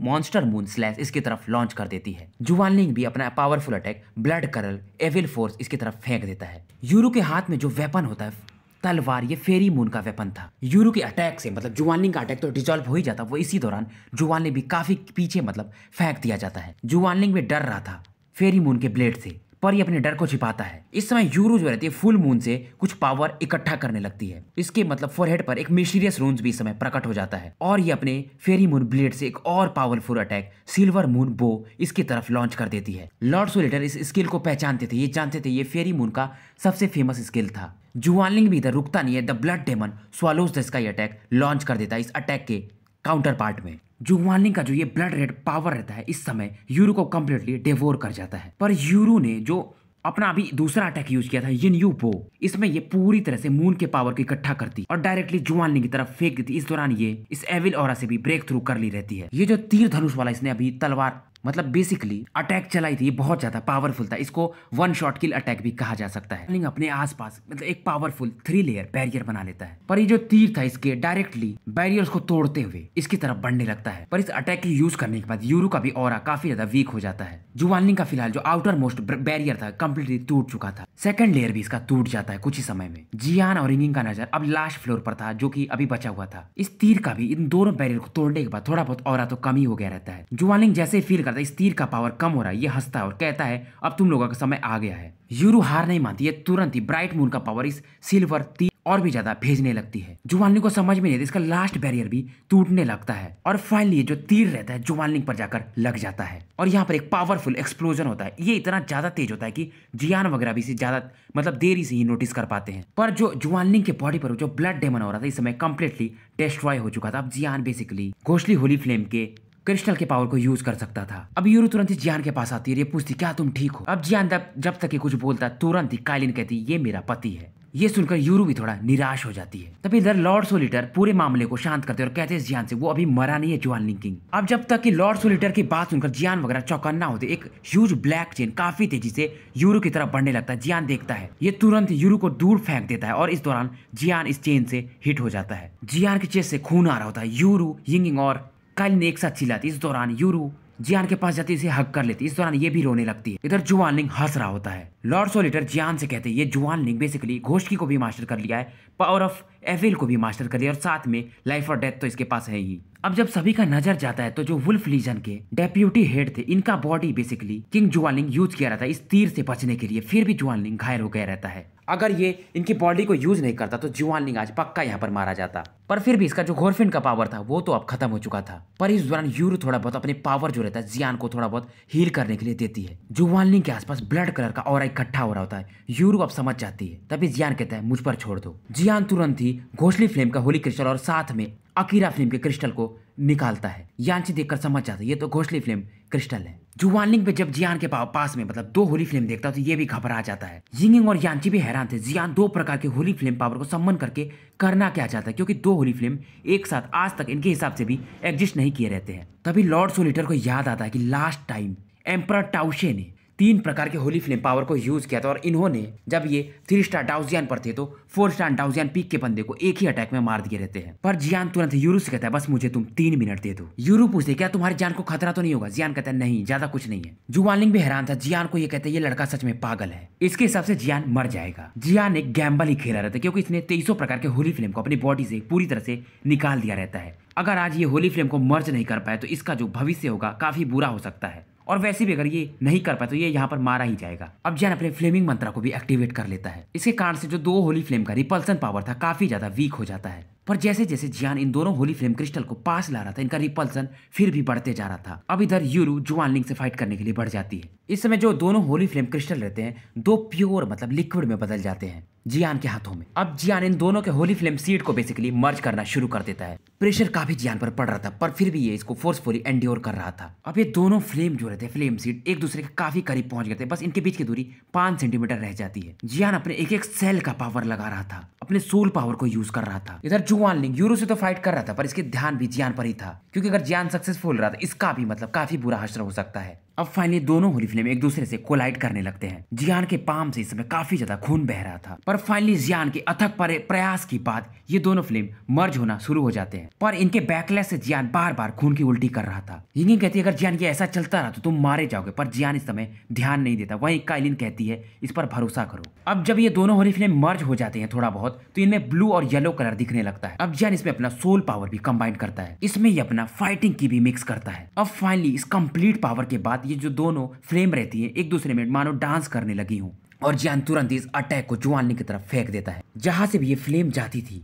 Speaker 1: monster moon slash इसकी तरफ लॉन्च कर देती है जुआनिंग भी अपना powerful attack blood curl evil force इसकी तरफ फेंक फेंक देता है यूरू के हाथ में जो वेपन होता है तलवार ये फेरी मून का वेपन था यूरू के अटैक से मतलब जुवानलिंग का अटैक तो डिजॉल्व हो ही जाता वो इसी दौरान जुवानलिंग भी काफी पीछे मतलब फेंक दिया जाता है जुआनलिंग में डर रहा था फेरी मून के ब्लेड से पर अपने डर को छिपाता है इस समय यूरो जो रहती है फुल मून से कुछ पावर इकट्ठा करने लगती है इसके मतलब फोरहेड पर एक मिशीरियस रून्स भी इस समय प्रकट हो जाता है और ये अपने फेरी मून ब्लेड से एक और पावरफुल अटैक सिल्वर मून बो इसकी तरफ लॉन्च कर देती है लॉर्ड सोलेटर इस स्किल को पहचानते थे ये जानते थे ये फेरी मून का सबसे फेमस स्किल था जुआनलिंग भी इधर रुकता नहीं है the blood demon swallows the sky attack launch कर देता है इस अटैक के काउंटर पार्ट में जो वार्निंग का जो ये ब्लड रेड पावर रहता है इस समय यूरू को कम्प्लीटली डेवोर कर जाता है पर यूरू ने जो अपना अभी दूसरा अटैक यूज किया था यिन यू पो इसमें ये पूरी तरह से मून के पावर को इकट्ठा करती और डायरेक्टली जुआनली की तरफ फेंक देती इस दौरान ये इस एविल और से भी ब्रेक थ्रू कर ली रहती है ये जो तीर धनुष वाला इसने अभी तलवार मतलब बेसिकली अटैक चलाई थी ये बहुत ज़्यादा पावरफुल था इसको वन शॉट किल अटैक भी कहा जा सकता है लिंग अपने आसपास मतलब एक पावरफुल थ्री लेयर बैरियर बना लेता है पर ये जो तीर था इसके डायरेक्टली बैरियर को तोड़ते हुए इसकी तरफ बढ़ने लगता है पर इस अटैक की यूज करने के बाद यूरू का भी और काफी ज्यादा वीक हो जाता है जुवालिंग का फिलहाल जो आउटर मोस्ट बैरियर था कम्प्लीटली टूट चुका था सेकंड लेयर भी इसका टूट जाता है कुछ ही समय में जियान और रिंगिंग का नजर अब लास्ट फ्लोर पर था जो की अभी बचा हुआ था इस तीर का भी इन दोनों बैरियर को तोड़ने के बाद थोड़ा बहुत और तो कम ही हो गया रहता है जुवालिंग जैसे फील कर करता है इस तीर का पावर कम हो रहा है ये हंसता है और कहता है अब तुम लोगों का समय आ गया है यूरो हार नहीं मानती है तुरंत ही ब्राइट मून का पावर इस सिल्वर तीर और भी ज्यादा भेजने लगती है जुवानलिंग को समझ में नहीं इसका लास्ट बैरियर भी टूटने लगता है और फाइनली ये जो तीर रहता है जुवानलिंग पर जाकर लग जाता है और यहाँ पर एक पावरफुल एक्सप्लोजन होता है ये इतना ज्यादा तेज होता है कि जियान वगैरह भी इसे ज्यादा मतलब देरी से ही नोटिस कर पाते हैं पर जो जुवानलिंग के बॉडी पर जो ब्लड डेमन हो रहा था इस समय कम्प्लीटली डिस्ट्रॉय हो चुका था अब जियान बेसिकली घोषली होली फ्लेम के क्रिस्टल के पावर को यूज कर सकता था अब यूरू तुरंत ही जियान के पास आती है ये पूछती क्या तुम ठीक हो अब जियान जब तक ये कुछ बोलता तुरंत ही कालिन कहती ये मेरा पति है ये सुनकर यूरू भी थोड़ा निराश हो जाती है तभी इधर लॉर्ड सोलिटर पूरे मामले को शांत करते हैं और कहते हैं जियान से वो अभी मरा नहीं है जुआन लिंकिंग अब जब तक कि लॉर्ड सोलिटर की बात सुनकर जियान वगैरह चौकन्ना होते एक ह्यूज ब्लैक चेन काफी तेजी से यूरू की तरफ बढ़ने लगता है जियान देखता है ये तुरंत यूरू को दूर फेंक देता है और इस दौरान जियान इस चेन से हिट हो जाता है जियान के चेन से खून आ रहा होता है यूरू यिंगिंग और काइल ने एक साथ चिल्लाती इस दौरान यूरू जियान के पास जाती उसे हक कर लेती इस दौरान ये भी रोने लगती है इधर जुआन लिंग हंस रहा होता है लॉर्ड सोलिटर जियान से कहते हैं ये जुआन लिंग बेसिकली घोषकी को भी मास्टर कर लिया है पावर ऑफ एविल को भी मास्टर कर लिया और साथ में लाइफ और डेथ तो इसके पास है ही अब जब सभी का नजर जाता है तो जो वुल्फ लीजन के डेप्यूटी हेड थे इनका बॉडी बेसिकली किंग जुआलिंग यूज किया रहता था इस तीर से बचने के लिए फिर भी लिंग घायल हो गया रहता है अगर ये इनकी बॉडी को यूज़ नहीं करता तो जुआन लिंग आज पक्का यहाँ पर मारा जाता पर फिर भी इसका जो घोरफिन का पावर था वो तो अब खत्म हो चुका था पर इस दौरान यूरू थोड़ा बहुत अपने पावर जो रहता है जियान को थोड़ा बहुत हील करने के लिए देती है जुआन लिंग के आसपास ब्लड कलर का और इकट्ठा हो रहा होता है यूरू अब समझ जाती है तभी जियान कहता है मुझ पर छोड़ दो जियान तुरंत ही घोसली फ्लेम का होली क्रिस्टल और साथ में अकीरा फ्लेम के क्रिस्टल को निकालता है यांची देखकर समझ जाता है ये तो घोसली फ्लेम क्रिस्टल है जुवानलिंग पे जब जियान के पास में मतलब दो होली फ्लेम देखता है तो ये भी घबरा जाता है जिंगिंग और यांची भी हैरान थे जियान दो प्रकार के होली फ्लेम पावर को सम्मान करके करना क्या चाहता है क्योंकि दो होली फ्लेम एक साथ आज तक इनके हिसाब से भी एग्जिस्ट नहीं किए रहते हैं तभी लॉर्ड सोलिटर को याद आता है कि लास्ट टाइम एम्पर टाउशे ने तीन प्रकार के होली फ्लेम पावर को यूज किया था और इन्होंने जब ये थ्री स्टार डाउजियान पर थे तो फोर स्टार डाउजियान पीक के बंदे को एक ही अटैक में मार दिए रहते हैं पर जियान तुरंत यूरू से कहता है बस मुझे तुम तीन मिनट दे दो यूरू पूछते क्या तुम्हारी जान को खतरा तो नहीं होगा जियान कहता है नहीं ज्यादा कुछ नहीं है जुवानलिंग भी हैरान था जियान को ये कहते ये लड़का सच में पागल है इसके हिसाब से जियान मर जाएगा जियान एक गैम्बल ही खेला रहता है क्योंकि इसने तेईसों प्रकार के होली फिल्म को अपनी बॉडी से पूरी तरह से निकाल दिया रहता है अगर आज ये होली फ्लेम को मर्ज नहीं कर पाए तो इसका जो भविष्य होगा काफी बुरा हो सकता है और वैसे भी अगर ये नहीं कर पाए तो ये यहाँ पर मारा ही जाएगा अब जैन अपने फ्लेमिंग मंत्रा को भी एक्टिवेट कर लेता है इसके कारण से जो दो होली फ्लेम का रिपल्सन पावर था काफी ज्यादा वीक हो जाता है पर जैसे जैसे जियान इन दोनों होली फ्लेम क्रिस्टल को पास ला रहा था इनका रिपल्सन फिर भी बढ़ते जा रहा था अब इधर यूरू लिंग से फाइट करने के लिए बढ़ जाती है इस समय जो दोनों होली फ्लेम क्रिस्टल रहते हैं दो प्योर मतलब लिक्विड में बदल जाते हैं जियान के हाथों में अब जियान इन दोनों के होली फ्लेम सीड को बेसिकली मर्ज करना शुरू कर देता है प्रेशर काफी जियान पर पड़ रहा था पर फिर भी ये इसको फोर्सफुली एंड्योर कर रहा था अब ये दोनों फ्लेम जो रहते हैं फ्लेम सीड एक दूसरे के काफी करीब पहुंच गए थे बस इनके बीच की दूरी पांच सेंटीमीटर रह जाती है जियान अपने एक एक सेल का पावर लगा रहा था अपने सोल पावर को यूज कर रहा था इधर जुआन लिंग यूरो से तो फाइट कर रहा था पर इसके ध्यान भी ज्ञान पर ही था क्योंकि अगर ज्ञान सक्सेसफुल रहा था तो इसका भी मतलब काफी बुरा हश्र हो सकता है अब फाइनली दोनों होली फ्लेम एक दूसरे से कोलाइड करने लगते हैं जियान के पाम से इस समय काफी ज्यादा खून बह रहा था पर फाइनली जियान के अथक प्रयास के बाद ये दोनों फ्लेम मर्ज होना शुरू हो जाते हैं पर इनके बैकलेस से जियान बार बार खून की उल्टी कर रहा था यिंगिंग कहती है अगर जियान ये ऐसा चलता रहा तो तुम मारे जाओगे पर जियान इस समय ध्यान नहीं देता वही काइलिन कहती है इस पर भरोसा करो अब जब ये दोनों होली फ्लेम मर्ज हो जाते हैं थोड़ा बहुत तो इनमें ब्लू और येलो कलर दिखने लगता है अब जियान इसमें अपना सोल पावर भी कंबाइन करता है इसमें ये अपना फाइटिंग की भी मिक्स करता है अब फाइनली इस कम्प्लीट पावर के बाद साथ ये जो दोनों फ्लेम रहती है एक दूसरे में मानो डांस करने लगी हूँ और जियान तुरंत इस अटैक को जुआनी की तरफ फेंक देता है जहां से भी ये फ्लेम जाती थी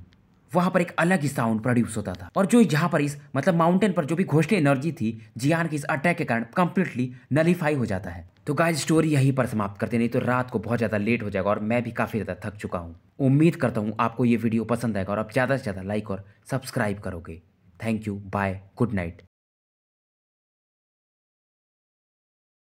Speaker 1: वहां पर एक अलग ही साउंड प्रोड्यूस होता था और जो जहां पर इस मतलब माउंटेन पर जो भी घोषली एनर्जी थी जियान के इस अटैक के कारण कंप्लीटली नलीफाई हो जाता है तो गाइस स्टोरी यहीं पर समाप्त करते नहीं तो रात को बहुत ज़्यादा लेट हो जाएगा और मैं भी काफ़ी ज़्यादा थक चुका हूँ उम्मीद करता हूँ आपको ये वीडियो पसंद आएगा और आप ज़्यादा से ज़्यादा लाइक और सब्सक्राइब करोगे thank you bye good night